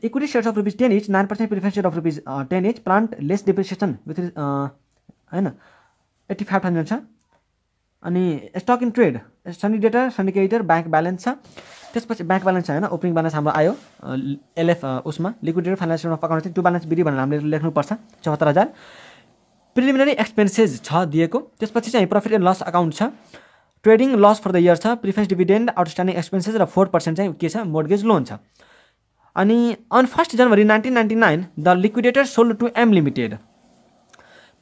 equity shares of rupees ten each nine percent preference share of rupees ten each plant less depreciation with होइन eighty five thousand छ अनि stock in trade sunny syndicator bank balance छ त्यसपछि bank balance छ होइन opening balance हाम्रो आयो LF उसमा लिक्विडेटर फाइनेन्सियल अकाउन्ट चाहिँ टु ब्यालेन्स बिरी भनेर हामीले लेख्नुपर्छ चौहत्तर हजार प्रिलिमिनरी एक्सपेन्सेस छ दिएको त्यसपछि चाहिँ प्रफिट एन्ड लस अकाउन्ट छ trading loss for the year छ प्रिफेन्स डिभिडेन्ड आउटस्ट्यान्डिङ एक्सपेन्सेस र फोर पर्सेन्ट चाहिँ के छ मोर्गेज लोन छ अनि on first January nineteen ninety nine the liquidator sold to M limited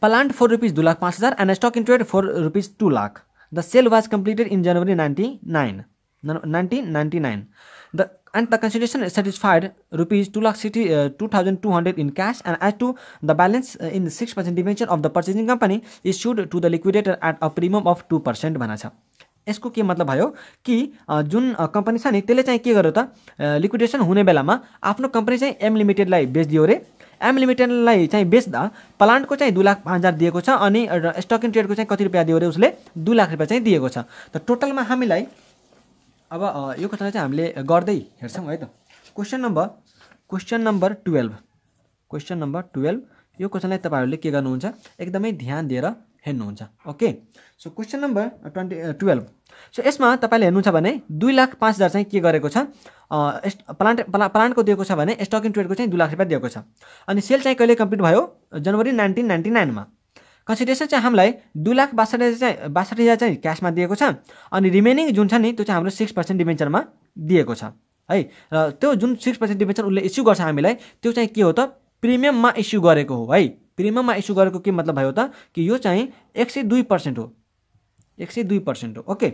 plant for rupees दुई लाख पाँच हजार and stock in trade for rupees two lakh the sale was completed in January ninety nine nineteen ninety nine the and the कन्सिडेसन satisfied rupees two lakh sixty two thousand two hundred in cash and as to the balance in six percent debentures of the purchasing company issued to the liquidator at a premium of two percent भनेको छ यसको के मतलब भयो कि uh, जुन company uh, छ नि त्यसले चाहिँ के गर्यो त लिक्विडेसन uh, हुने बेलामा आफ्नो कम्पनी चाहिँ एम लिमिटेडलाई बेचिदियो अरे एम लिमिटेडलाई चाहिँ बेच्दा प्लान्टको चाहिँ दुई लाख पाँच हजार दिएको छ अनि स्टक इन ट्रेडको चाहिँ कति रुपियाँ दियो अरे उसले दुई लाख रुपियाँ चाहिँ दिएको छ त टोटलमा हामीलाई अब यो क्वेसनलाई चाहिँ हामीले गर्दै हेर्छौँ है त question number question number twelve question number twelve यो क्वेसनलाई तपाईँहरूले के गर्नुहुन्छ एकदमै ध्यान दिएर हेर्नुहुन्छ okay so question number twenty twelve so यसमा तपाईँले हेर्नुहुन्छ भने दुई लाख पाँच हजार चाहिँ के गरेको छ प्लान्ट प्ला प्लान्टको दिएको छ भने स्टक इन ट्रेडको चाहिँ दुई लाख रुपियाँ दिएको छ अनि सेल चाहिँ कहिले कम्प्लिट भयो जनवरी नाइन्टिन नाइन्टी नाइनमा कन्सिडेसन चाहिँ हामीलाई दुई लाख बासठी हजार चाहिँ बासठी हजार चाहिँ क्यासमा दिएको छ अनि रिमेनिङ जुन छ नि त्यो चाहिँ हाम्रो सिक्स पर्सेन्ट डिभेन्चरमा दिएको छ है र त्यो जुन सिक्स पर्सेन्ट डिभेन्चर उसले इस्यु गर्छ हामीलाई त्यो चाहिँ के हो त प्रिमियममा इस्यु गरेको हो है प्रिमियममा इस्यु गरेको के मतलब भयो त कि यो चाहिँ एक सय दुई पर्सेन्ट हो एक सय दुई पर्सेन्ट हो okay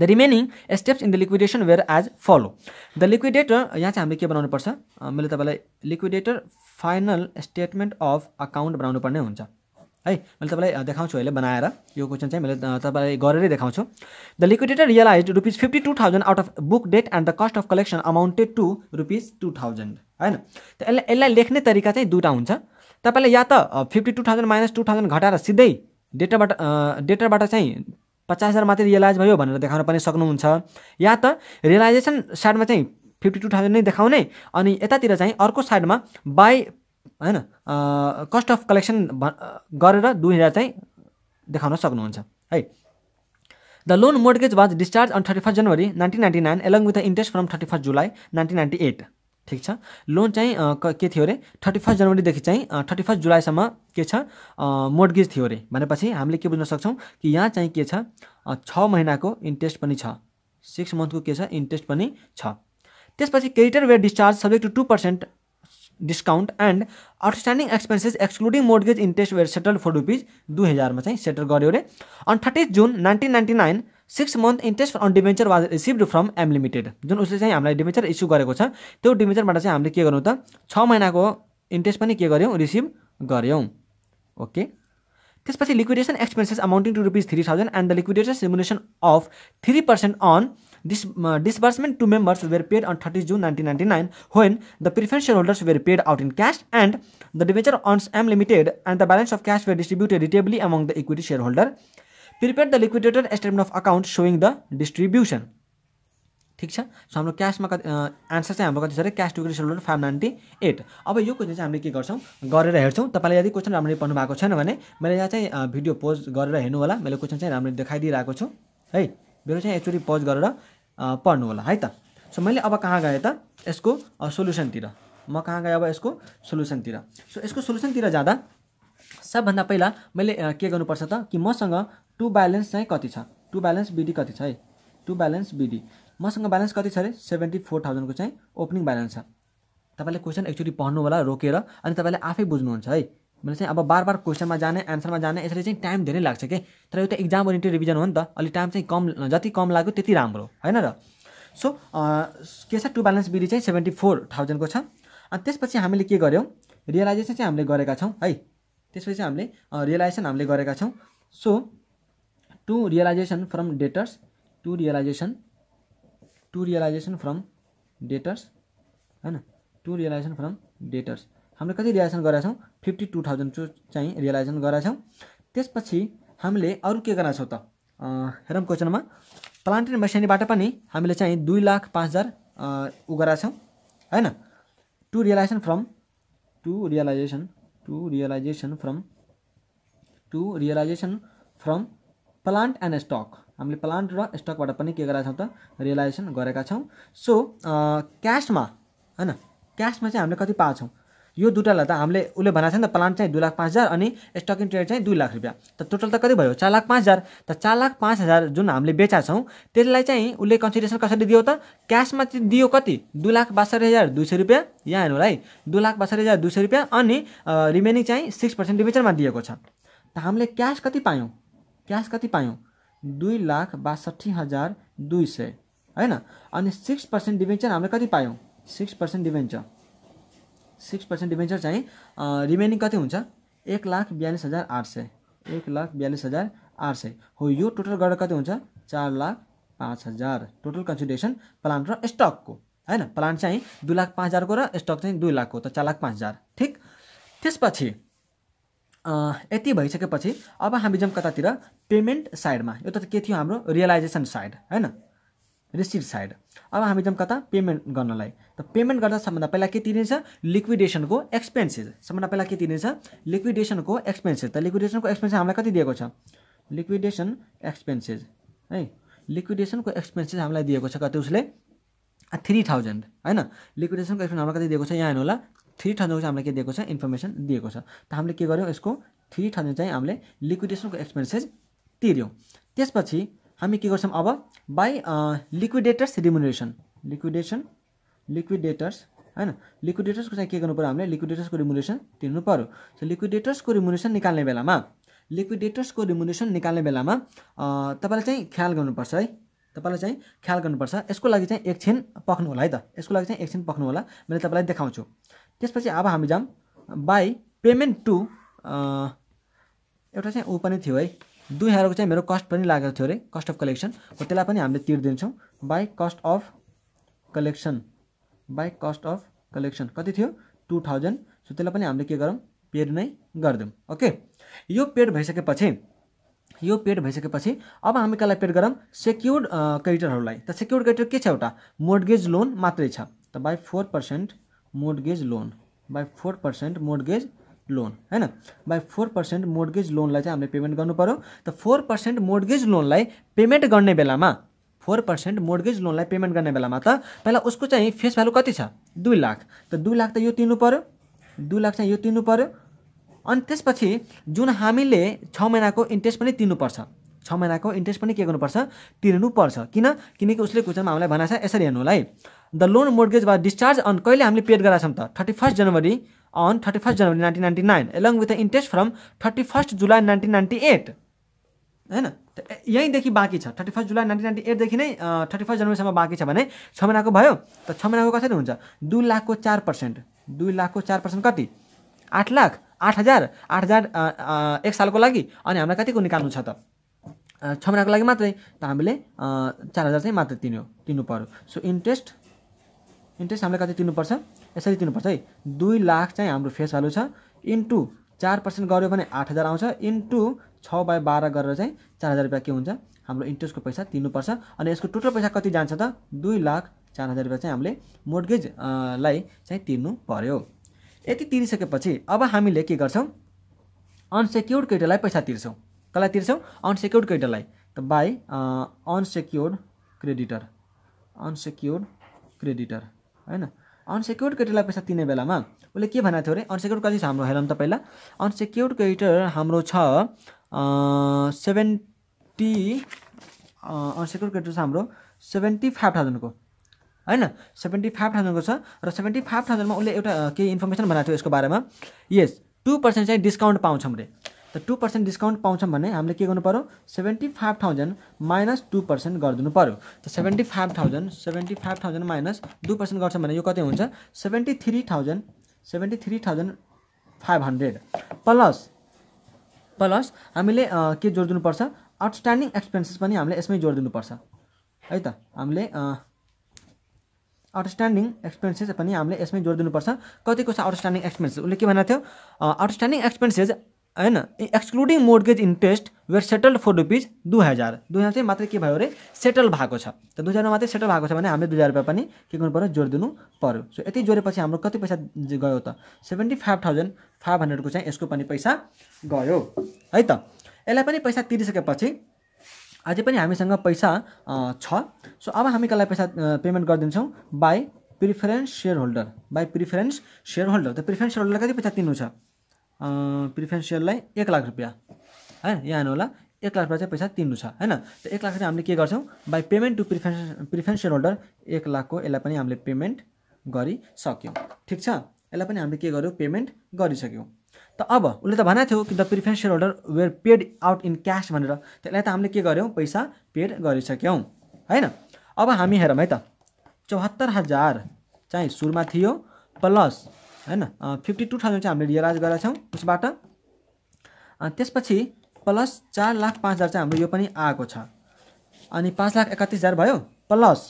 the remaining steps in the liquidation were as follow the liquidator यहाँ चाहिँ हामीले के बनाउनुपर्छ मैले तपाईँलाई liquidator final statement of account बनाउनु पर्ने हुन्छ है मैले तपाईँलाई देखाउँछु अहिले बनाएर यो क्वेसन चाहिँ मैले तपाईँलाई गरेरै देखाउँछु the liquidator realise rupees fifty two thousand out of book debt and the cost of collection amounted to rupees two thousand होइन त यसलाई यसलाई लेख्ने तरिका चाहिँ दुइटा हुन्छ तपाईँले या त fifty two thousand minus two thousand घटाएर सिधै डेटाबाट डेटाबाट चाहिँ पचास हजार मात्रै रियलाइज भयो भनेर देखाउन पनि सक्नुहुन्छ या त रियलाइजेसन साइडमा चाहिँ फिफ्टी टू थाउजन्ड नै देखाउने अनि यतातिर चाहिँ अर्को साइडमा बाई होइन कस्ट अफ कलेक्सन गरेर दुई हजार चाहिँ देखाउन सक्नुहुन्छ है the loan mortgage was discharge on thirty first January nineteen ninety nine along with the interest from thirty first July nineteen ninety eight ठिक छ लोन चाहिँ के थियो अरे थर्टी फर्स्ट जनवरीदेखि चाहिँ थर्टी फर्स्ट जुलाईसम्म के छ मोडगेज थियो अरे भनेपछि हामीले के बुझ्न सक्छौँ कि यहाँ चाहिँ के छ छ महिनाको इन्ट्रेस्ट पनि छ सिक्स मन्थको के छ इन्ट्रेस्ट पनि छ त्यसपछि creditor were discharge subject to two percent discount and outstanding expenses excluding mortgage interest were settle for rupees दुई हजारमा चाहिँ सेटल गऱ्यो अरे अनि thirty June nineteen ninety nine six month interest on debenture was received from M limited जुन उसले चाहिँ हामीलाई डिभेन्चर इस्यु गरेको छ त्यो डिभेन्चरबाट चाहिँ हामीले के गर्यौँ त छ महिनाको इन्ट्रेस्ट पनि के गऱ्यौँ रिसिभ गऱ्यौँ ओके त्यसपछि liquidation expenses amounting to rupees three thousand and the liquidation remuneration of three percent on dis disbursement to members were paid on thirty June nineteen ninety nine when the preference share holders were paid out in cash and the debenture on M limited and the balance of cash were distributed rateably among the equity share holder prepare the liquidated statement of account showing the distribution ठिक छ so हाम्रो क्यासमा कति answer चाहिँ हाम्रो कति छ अरे cash to holder five ninety eight अब यो क्वेसन चाहिँ हामीले के गर्छौँ गरेर हेर्छौँ तपाईँले यदि क्वेसन राम्ररी पढ्नु भएको छैन भने मैले यहाँ चाहिँ भिडियो पोज गरेर हेर्नु होला मैले क्वेसन चाहिँ राम्ररी देखाइदिइरहेको छु है मेरो चाहिँ एकचोटि पोज गरेर पढ्नु होला है त सो मैले अब कहाँ गएँ त यसको सोल्युसनतिर म कहाँ गएँ अब यसको सोल्युसनतिर सो यसको सोल्युसनतिर जाँदा सबभन्दा पहिला मैले के गर्नुपर्छ त कि मसँग टु ब्यालेन्स चाहिँ कति छ टु ब्यालेन्स बिडी कति छ है टु ब्यालेन्स बिडी मसँग ब्यालेन्स कति छ अरे सेभेन्टी फोर थाउजन्डको चाहिँ ओपनिङ ब्यालेन्स छ तपाईँले क्वेसन एक्चुली पढ्नु होला रोकेर अनि तपाईँले आफै बुझ्नुहुन्छ है मैले चाहिँ अब बार बार क्वेसनमा जाने एन्सरमा जाने यसरी चाहिँ टाइम धेरै लाग्छ कि तर यो त इक्जाम ओरिएन्टेड रिभिजन हो नि त अलिक टाइम चाहिँ कम जति कम लाग्यो त्यति राम्रो होइन र सो के छ टु ब्यालेन्स बिडी चाहिँ सेभेन्टी फोर थाउजन्डको छ अनि त्यसपछि हामीले के गऱ्यौँ रियलाइजेसन चाहिँ हामीले गरेका छौँ है त्यसपछि हामीले रियलाइजेसन हामीले गरेका छौँ so to realization from debtors to realization to realization from debtors होइन टु रियलाइजेसन फ्रम डेटर्स हामीले कति रियलाइजेसन गरेका छौँ फिफ्टी टू थाउजन्ड टू चाहिँ रियलाइजेसन गरेका छौँ त्यसपछि हामीले अरू के गर्न छौँ त हेरौँ क्वेसनमा प्लान्टेड मेसिनरीबाट पनि हामीले चाहिँ दुई लाख पाँच हजार ऊ गराएको छौँ होइन to realization from to realization to realization from to realization from plant and stock हामीले प्लान्ट र स्टकबाट पनि के गरेका छौँ त रियलाइजेसन गरेका छौँ सो क्यासमा होइन क्यासमा चाहिँ हामीले कति पाएको यो दुइटालाई त हामीले उसले भनेको छ नि त प्लान्ट चाहिँ दुई लाख पाँच हजार अनि स्टक इन ट्रेड चाहिँ दुई लाख रुपियाँ त टोटल त कति भयो चार लाख पाँच हजार त चार लाख पाँच हजार जुन हामीले बेचा छौँ त्यसलाई चाहिँ उसले कन्सिडरेसन कसरी दियो त क्यासमा चाहिँ दियो कति दुई लाख बासठी हजार दुई सय रुपियाँ यहाँ हेर्नु है दुई लाख बासठी हजार दुई सय रुपियाँ अनि रिमेनिङ चाहिँ सिक्स पर्सेन्ट डिभिजनमा दिएको छ त हामीले क्यास कति पायौँ क्या कति पाय दुई लाख बासठी हजार दुई सय होइन अनि सिक्स पर्सेन्ट डिभेन्चर हामीले कति पायौँ six percent debenture six percent debenture चाहिए रिमेनिंग कति हो एक लाख बयालीस हजार आठ सौ एक लाख बयालीस हजार आठ सौ हो यो टोटल गरेर कति हो चार लाख पांच हजार टोटल कंसिडरेशन प्लांट रटक को है प्लांट चाहिए दुई लाख पाँच हज़ार को स्टक चाहिए दुई को तो चार लाख पांच हजार ठीक ते पच्छी यति भइसकेपछि अब हामी जाउँ कतातिर पेमेन्ट साइडमा यो त के थियो हाम्रो रियलाइजेसन साइड होइन रिसिभ साइड अब हामी जाउँ कता पेमेन्ट गर्नलाई त पेमेन्ट गर्दा सबभन्दा पहिला के तिरिन्छ लिक्विडेसनको एक्सपेन्सेस सबभन्दा पहिला के तिरिन्छ लिक्विडेसनको एक्सपेन्सेस त लिक्विडेसनको एक्सपेन्सेस हामीलाई कति दिएको छ लिक्विडेसन एक्सपेन्सेस है लिक्विडेसनको एक्सपेन्सेस हामीलाई दिएको छ कति उसले थ्री थाउजन्ड होइन लिक्विडेसनको एक्सपेन्स हामीलाई कति दिएको छ यहाँ हेर्नु होला थ्री थाउजन्डको चाहिँ हामीलाई के दिएको छ इन्फर्मेसन दिएको छ त हामीले के गर्यौँ यसको थ्री थाउजन्ड चाहिँ हामीले लिक्विडेसनको एक्सपेन्सेस तिर्यौँ त्यसपछि हामी के गर्छौँ अब by liquidators remuneration liquidation liquidators होइन लिक्विडेटर्सको चाहिँ के गर्नु पऱ्यो हामीले लिक्विडेटर्सको रिमुनेसन तिर्नु पऱ्यो सो लिक्विडेटर्सको रिमुनेसन निकाल्ने बेलामा लिक्विडेटर्सको रिमुनेसन निकाल्ने बेलामा तपाईँलाई चाहिँ ख्याल गर्नुपर्छ है तपाईँलाई चाहिँ ख्याल गर्नुपर्छ यसको लागि चाहिँ एकछिन पख्नु होला है त यसको लागि चाहिँ एकछिन पख्नु होला मैले तपाईँलाई देखाउँछु त्यसपछि अब हामी जाउँ बाई पेमेन्ट टु एउटा चाहिँ ऊ पनि थियो है दुई हजारको चाहिँ मेरो कस्ट पनि लागेको थियो अरे कस्ट अफ कलेक्सन हो त्यसलाई पनि हामीले तिर्दिन्छौँ by cost of collection by cost of collection कति थियो टु थाउजन्ड सो त्यसलाई पनि हामीले के गरौँ पेड नै गरिदिउँ ओके यो पेड भइसकेपछि यो पेड भइसकेपछि अब हामी कसलाई पेड गरौँ सेक्युर्ड क्रेडिटरहरूलाई त सेक्युर्ड क्रेडिटर के छ एउटा मोर्गेज लोन मात्रै छ त by four percent mortgage loan by four percent mortgage loan होइन बाई फोर पर्सेन्ट मोडगेज लोनलाई चाहिँ हामीले पेमेन्ट गर्नु पऱ्यो त फोर पर्सेन्ट मोडगेज लोनलाई पेमेन्ट गर्ने बेलामा फोर पर्सेन्ट मोडगेज लोनलाई पेमेन्ट गर्ने बेलामा त पहिला उसको चाहिँ फेस भ्यालु कति छ दुई लाख त दुई लाख त यो तिर्नु पऱ्यो दुई लाख चाहिँ यो तिर्नु पऱ्यो अनि त्यसपछि जुन हामीले छ महिनाको इन्ट्रेस्ट पनि तिर्नुपर्छ छ महिनाको इन्ट्रेस्ट पनि के गर्नुपर्छ तिर्नुपर्छ किन किनकि उसले कुचामा हामीलाई भनेको छ यसरी हेर्नु होला है the loan mortgage was discharge on कहिले हामीले पेड गराएको छौँ त thirty first January on thirty first January nineteen ninety nine along with the interest from thirty first July nineteen ninety eight होइन यहीँदेखि बाँकी छ thirty first July nineteen ninety एटदेखि नै थर्टी फर्स्ट जनवरीसम्म बाँकी छ भने छ महिनाको भयो त छ महिनाको कसरी हुन्छ दुई लाखको चार पर्सेन्ट दुई लाखको चार पर्सेन्ट कति आठ लाख आठ हजार आठ हजार एक सालको लागि अनि हामीलाई कतिको निकाल्नु छ त छ महिनाको लागि मात्रै त हामीले चार हजार चाहिँ मात्र तिर्यो तिर्नु पऱ्यो सो इन्ट्रेस्ट इन्ट्रेस्ट हामीले कति तिर्नुपर्छ यसरी तिर्नुपर्छ है दुई लाख चाहिँ हाम्रो फेस भ्यालु छ इन्टु चार पर्सेन्ट गऱ्यो भने आठ हजार आउँछ इन्टु छ बाई बाह्र गरेर चाहिँ चार हजार रुपियाँ के हुन्छ हाम्रो इन्ट्रेस्टको पैसा तिर्नुपर्छ अनि यसको टोटल पैसा कति जान्छ त दुई लाख चार हजार रुपियाँ चाहिँ हामीले मोर्गेजलाई चाहिँ तिर्नु पऱ्यो यति तिरिसकेपछि अब हामीले के गर्छौँ अनसेक्योर्ड क्रेडिटरलाई पैसा तिर्छौँ कसलाई तिर्छौँ अनसेक्योर्ड क्रेडिटरलाई त by unsecured creditor unsecured creditor होइन अनसेक्योर्ड क्रेडिटलाई पैसा तिने बेलामा उसले के भनेको थियो अरे अनसेक्योर्ड छ हाम्रो हेरौँ त पहिला अनसेक्योर्ड क्रेडिटर हाम्रो छ सेभेन्टी अनसेक्योर्ड क्रेडिटर छ हाम्रो सेभेन्टी फाइभ थाउजन्डको होइन सेभेन्टी फाइभ थाउजन्डको छ र सेभेन्टी फाइभ थाउजन्डमा उसले एउटा केही इन्फर्मेसन बनाएको थियो यसको बारेमा यस टू पर्सेन्ट चाहिँ डिस्काउन्ट पाउँछौँ अरे त टू पर्सेन्ट डिस्काउन्ट पाउँछौँ भने हामीले के गर्नु पऱ्यो seventy five thousand minus two percent गरिदिनु पऱ्यो त seventy five thousand seventy five thousand minus two percent गर्छौँ भने यो कति हुन्छ seventy three thousand seventy three thousand five hundred plus plus हामीले के जोडिदिनुपर्छ आउटस्ट्यान्डिङ एक्सपेन्सेस पनि हामीले यसमै जोडिदिनुपर्छ है त हामीले आउटस्ट्यान्डिङ एक्सपेन्सेस पनि हामीले यसमै जोडिदिनुपर्छ कतिको छ आउटस्ट्यान्डिङ एक्सपेन्सेस उसले के भनेको थियो आउटस्ट्यान्डिङ एक्सपेन्सेस होइन excluding mortgage interest were settled for rupees दुई हजार दुई हजार चाहिँ मात्रै के भयो अरे सेटल भएको छ त दुई हजारमा मात्रै सेटल भएको छ भने हामीले दुई हजार रुपियाँ पनि के गर्नु पऱ्यो जोडिदिनु पऱ्यो सो यति जोडेपछि हाम्रो कति पैसा गयो त सेभेन्टी फाइभ थाउजन्ड फाइभ हन्ड्रेडको चाहिँ यसको पनि पैसा गयो है त यसलाई पनि पैसा तिरिसकेपछि अझै पनि हामीसँग पैसा छ सो अब हामी कसलाई पैसा पेमेन्ट गरिदिन्छौँ by preference share holder by preference share holder त प्रिफरेन्स सेयर होल्डरलाई कति पैसा तिर्नु छ प्रिफरेन्सियललाई एक लाख रुपियाँ होइन यहाँ होला एक लाख रुपियाँ चाहिँ पैसा तिर्नु छ होइन त एक लाख चाहिँ हामीले के गर्छौँ by payment to preference preferential holder एक लाखको यसलाई पनि हामीले पेमेन्ट गरिसक्यौँ ठिक छ यसलाई पनि हामीले के गर्यौँ पेमेन्ट गरिसक्यौँ त अब उसले त भनेको थियो कि the preferential holder were paid out in cash भनेर त्यसलाई त हामीले के गर्यौँ पैसा पेड गरिसक्यौँ होइन अब हामी हेरौँ है त चौहत्तर हजार चाहिँ सुरुमा थियो प्लस होइन फिफ्टी टू थाउजन्ड चाहिँ हामीले रियलाइज गरेका छौँ उसबाट त्यसपछि प्लस चार लाख पाँच हजार चाहिँ हाम्रो यो पनि आएको छ अनि पाँच लाख एकतिस हजार भयो प्लस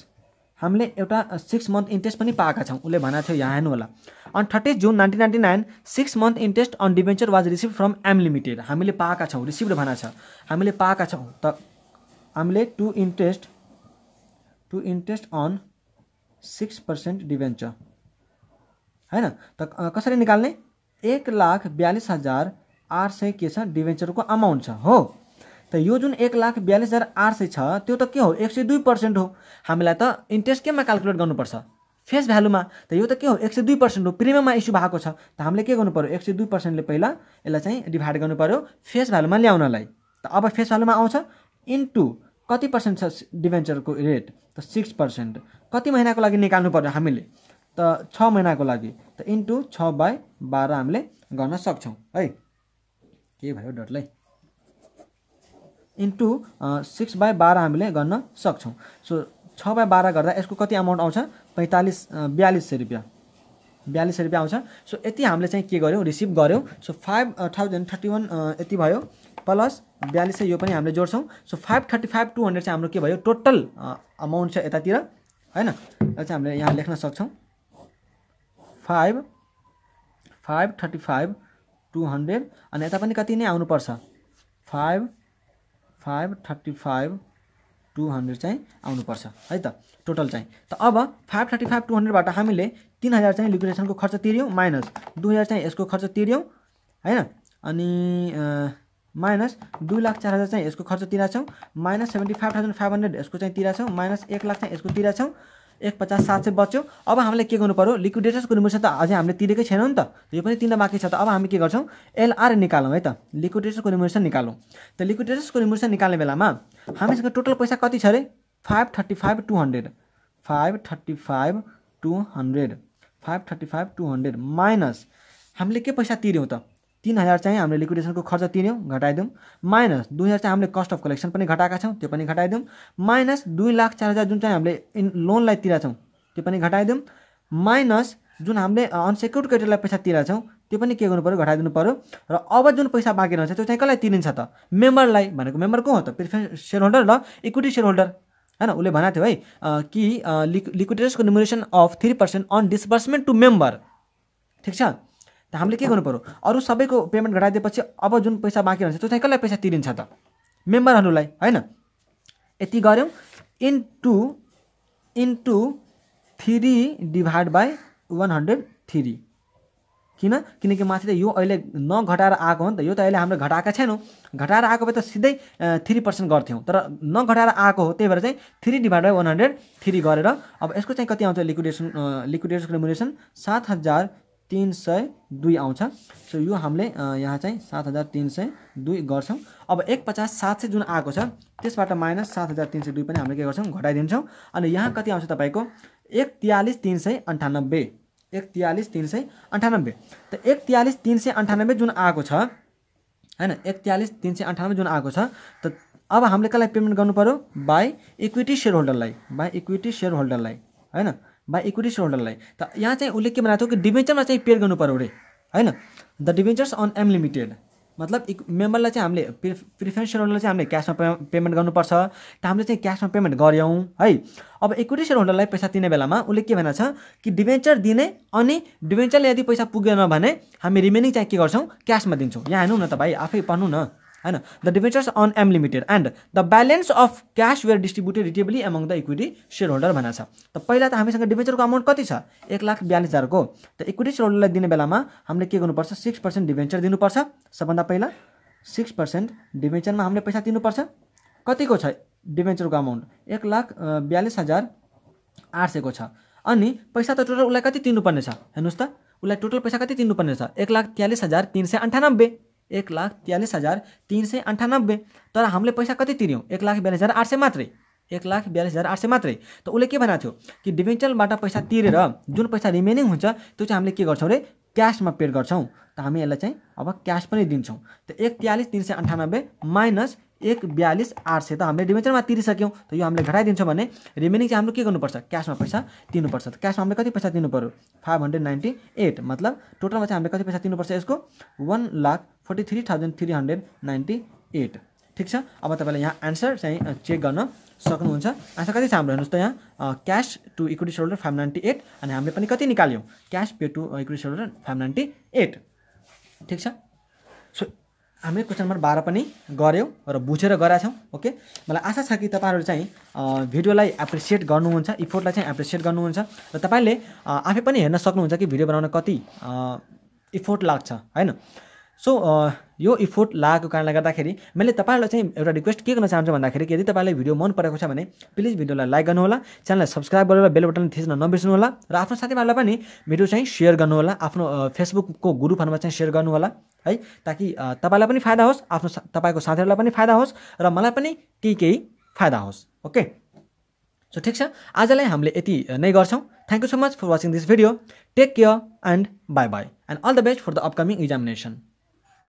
हामीले एउटा सिक्स मन्थ इन्ट्रेस्ट पनि पाएका छौँ उसले भनेको थियो यहाँ हेर्नु होला अनि thirty June nineteen ninety nine six month interest on debenture was receive from M limited हामीले पाएका छौँ रिसिभ भनेको छ हामीले पाएका छौँ त हामीले to interest to interest on six percent debenture होइन त कसरी निकाल्ने एक लाख बयालिस हजार आठ सय के छ डिभेन्चरको अमाउन्ट छ हो त यो जुन एक लाख बयालिस हजार आठ सय छ त्यो त के हो एक सय दुई पर्सेन्ट हो हामीलाई त इन्ट्रेस्ट केमा क्यालकुलेट गर्नुपर्छ फेस भ्यालुमा त यो त के हो एक सय दुई पर्सेन्ट हो प्रिमियममा इस्यु भएको छ त हामीले के गर्नु पऱ्यो एक सय दुई पर्सेन्टले पहिला यसलाई चाहिँ डिभाइड गर्नु पऱ्यो फेस भ्यालुमा ल्याउनलाई त अब फेस भ्यालुमा आउँछ इन्टु कति पर्सेन्ट छ डिभेन्चरको रेट त सिक्स पर्सेन्ट कति महिनाको लागि निकाल्नु पऱ्यो हामीले त छ महिनाको लागि त इन्टु छ बाई बाह्र हामीले गर्न सक्छौँ है के भयो डटलाई इन्टु सिक्स बाई बाह्र हामीले गर्न सक्छौँ सो छ बाई बाह्र गर्दा यसको कति अमाउन्ट आउँछ पैँतालिस बयालिस सय रुपियाँ बयालिस सय रुपियाँ आउँछ सो यति हामीले चाहिँ के गर्यौँ रिसिभ गऱ्यौँ so five thousand thirty one यति भयो प्लस बयालिस सय यो पनि हामीले जोड्छौँ so five thirty five two hundred चाहिँ हाम्रो के भयो टोटल अमाउन्ट छ यतातिर होइन यो चाहिँ हामीले यहाँ लेख्न सक्छौँ five five thirty five two hundred अनि यता पनि कति नै आउनुपर्छ five five thirty five two hundred चाहिँ आउनुपर्छ है त टोटल चाहिँ त अब फाइभ थर्टी फाइभ टू हन्ड्रेडबाट हामीले तिन हजार चाहिँ लिक्विडेसनको खर्च तिर्यौँ माइनस दुई हजार चाहिँ यसको खर्च तिर्यौँ होइन अनि माइनस दुई लाख चार हजार चाहिँ यसको खर्च छौँ minus seventy five thousand five hundred यसको चाहिँ तिरेछौँ माइनस एक लाख चाहिँ यसको तिरेछौँ एक पचास सात सय बच्यो अब हामीले के गर्नु पऱ्यो लिक्विडेटर्सको रिमुभेसन त अझै हामीले तिरेकै छैन नि त यो पनि तिर्न बाँकी छ त अब हामी के गर्छौँ एलआर निकालौँ है त लिक्विडेटर्सको रिमुभेसन निकालौँ त लिक्विडेटर्सको रिमुभेसन निकाल्ने बेलामा हामीसँग टोटल पैसा कति छ अरे five thirty five two hundred five thirty five two hundred five thirty five two hundred minus हामीले के पैसा तिर्यौँ त तिन हजार चाहिँ हामीले लिक्विडेसनको खर्च तिर्यौँ घटाइदिउँ माइनस दुई हजार चाहिँ हामीले कस्ट अफ कलेक्सन पनि घटाएका छौँ त्यो पनि घटाइदिउँ माइनस दुई लाख चार हजार जुन चाहिँ हामीले इन लोनलाई तिरेका छौँ त्यो पनि घटाइदिउँ माइनस जुन हामीले अनसेक्युर्ड क्रेडिटलाई पैसा तिरेका छौँ त्यो पनि के गर्नु पऱ्यो घटाइदिनु पऱ्यो र अब जुन पैसा बाँकी रहन्छ त्यो चाहिँ कसलाई तिरिन्छ त मेम्बरलाई भनेको मेम्बर को हो त प्रिफरेन्स सेयर होल्डर र इक्विटी सेयर होल्डर होइन उसले भनेको थियो है कि लिक्विडेसको remuneration of three percent on disbursement to member ठिक छ त हामीले के गर्नु पऱ्यो अरू सबैको पेमेन्ट घटाइदिएपछि अब जुन पैसा बाँकी रहन्छ त्यो चाहिँ कसलाई पैसा तिरिन्छ त मेम्बरहरूलाई होइन यति गऱ्यौँ into into three divide by one hundred three किन किनकि माथि त यो अहिले नघटाएर आएको हो नि त यो त अहिले हाम्रो घटाएका छैनौँ घटाएर आएको भए त सिधै थ्री पर्सेन्ट गर्थ्यौँ तर नघटाएर आएको हो त्यही भएर चाहिँ three divide by one hundred three गरेर अब यसको चाहिँ कति आउँछ लिक्विडेसन लिक्विडेसन रेमुनेसन सात हजार तिन सय दुई आउँछ सो यो हामीले यहाँ चाहिँ सात हजार तिन सय दुई गर्छौँ अब एक पचास सात सय जुन आएको छ त्यसबाट माइनस सात हजार तिन सय दुई पनि हामीले के गर्छौँ घटाइदिन्छौँ अनि यहाँ कति आउँछ तपाईँको एक तियालिस तिन सय अन्ठानब्बे एक तिहालिस तिन सय अन्ठानब्बे त एक तिहालिस तिन सय अन्ठानब्बे जुन आएको छ होइन एक तिहालिस तिन सय अन्ठानब्बे जुन आएको छ त अब हामीले कसलाई पेमेन्ट गर्नु पऱ्यो बाई इक्विटी सेयर होल्डरलाई बाई इक्विटी सेयर होल्डरलाई होइन बाई इक्विटी सेयर होल्डरलाई त यहाँ चाहिँ उसले के बनाएको थियो कि डिभेन्चरमा चाहिँ पेड गर्नु पऱ्यो अरे होइन द डिभेन्चर्स अन लिमिटेड मतलब इक मेम्बरलाई चाहिँ हामीले प्रि प्रिफरेन्स सेयर होल्डरलाई चाहिँ हामीले क्यासमा पे पेमेन्ट गर्नुपर्छ त हामीले चाहिँ क्यासमा पेमेन्ट गऱ्यौँ है अब इक्विटी सेयर होल्डरलाई पैसा दिने बेलामा उसले के भनेको छ कि डिभेन्चर दिने अनि डिभेन्चरले यदि पैसा पुगेन भने हामी रिमेनिङ चाहिँ के गर्छौँ क्यासमा दिन्छौँ यहाँ हेर्नु न तपाईँ आफै पढ्नु न होइन the debentures on M limited and the balance of cash were distributed rateably among the equity share holder भनेर छ त पहिला त हामीसँग डिभेन्चरको अमाउन्ट कति छ एक लाख बयालिस हजारको त इक्विटी सेयर होल्डरलाई दिने बेलामा हामीले के गर्नुपर्छ सिक्स पर्सेन्ट डिभेन्चर दिनुपर्छ सबभन्दा पहिला सिक्स पर्सेन्ट डिभेन्चरमा हामीले पैसा दिनुपर्छ कतिको छ डिभेन्चरको अमाउन्ट एक लाख बयालिस हजार आठ सयको छ अनि पैसा त टोटल उसलाई कति तिर्नुपर्ने छ हेर्नुहोस् त उसलाई टोटल पैसा कति तिर्नुपर्नेछ एक लाख तेलिस हजार तिन सय अन्ठानब्बे एक लाख त्यालिस हजार तिन सय अन्ठानब्बे तर हामीले पैसा कति तिर्यौँ एक लाख बयालिस हजार आठ सय मात्रै एक लाख बयालिस हजार आठ सय मात्रै त उसले के भनेको थियो कि डिभेन्चरबाट पैसा तिरेर जुन पैसा रिमेनिङ हुन्छ त्यो चाहिँ हामीले के गर्छौँ रे क्यासमा पेड गर्छौँ त हामी यसलाई चाहिँ अब क्यास पनि दिन्छौँ त एक तिहालिस तिन सय अन्ठानब्बे माइनस एक बयालिस आठ सय त हामीले डिमेन्चरमा तिरिसक्यौँ त यो हामीले घटाइदिन्छौँ भने रिमेनिङ चाहिँ हाम्रो के गर्नुपर्छ क्यासमा पैसा तिर्नुपर्छ त क्यासमा हामीले कति पैसा दिनु पऱ्यो फाइभ हन्ड्रेड नाइन्टी एट मतलब टोटलमा चाहिँ हामीले कति पैसा दिनुपर्छ यसको one lakh forty three thousand three hundred ninety eight ठिक छ अब तपाईँले यहाँ एन्सर चाहिँ चेक गर्न सक्नुहुन्छ आन्सर कति छ हाम्रो हेर्नुहोस् त यहाँ cash to equity shareholder five ninety eight अनि हामीले पनि कति निकाल्यौँ cash pay to equity shareholder five ninety eight ठिक छ सो हामीले क्वेसन नम्बर बाह्र पनि गऱ्यौँ र बुझेर गराएको छौँ ओके मलाई आशा छ कि तपाईँहरू चाहिँ भिडियोलाई एप्रिसिएट गर्नुहुन्छ इफोर्टलाई चाहिँ एप्रिसिएट गर्नुहुन्छ र तपाईँले आफै पनि हेर्न सक्नुहुन्छ कि भिडियो बनाउन कति इफोर्ट लाग्छ होइन सो uh, यो इफोर्ट लगाएको कारणले गर्दाखेरि मैले तपाईँलाई चाहिँ एउटा रिक्वेस्ट के गर्न चाहन्छु भन्दाखेरि यदि तपाईँलाई भिडियो मन परेको छ भने प्लिज भिडियोलाई लाइक गर्नुहोला च्यानललाई सब्सक्राइब गरेर बेल बटन थिच्न नबिर्सनुहोला र आफ्नो साथीभाइलाई पनि भिडियो चाहिँ सेयर गर्नुहोला आफ्नो फेसबुकको uh, ग्रुपहरूमा चाहिँ सेयर गर्नुहोला है ताकि uh, तपाईँलाई पनि फाइदा होस् आफ्नो तपाईँको साथीहरूलाई पनि फाइदा होस् र मलाई पनि केही केही फाइदा होस् ओके सो ठिक छ आजलाई हामीले यति नै गर्छौँ thank you so much for watching this video take care and bye bye and all the best for the upcoming examination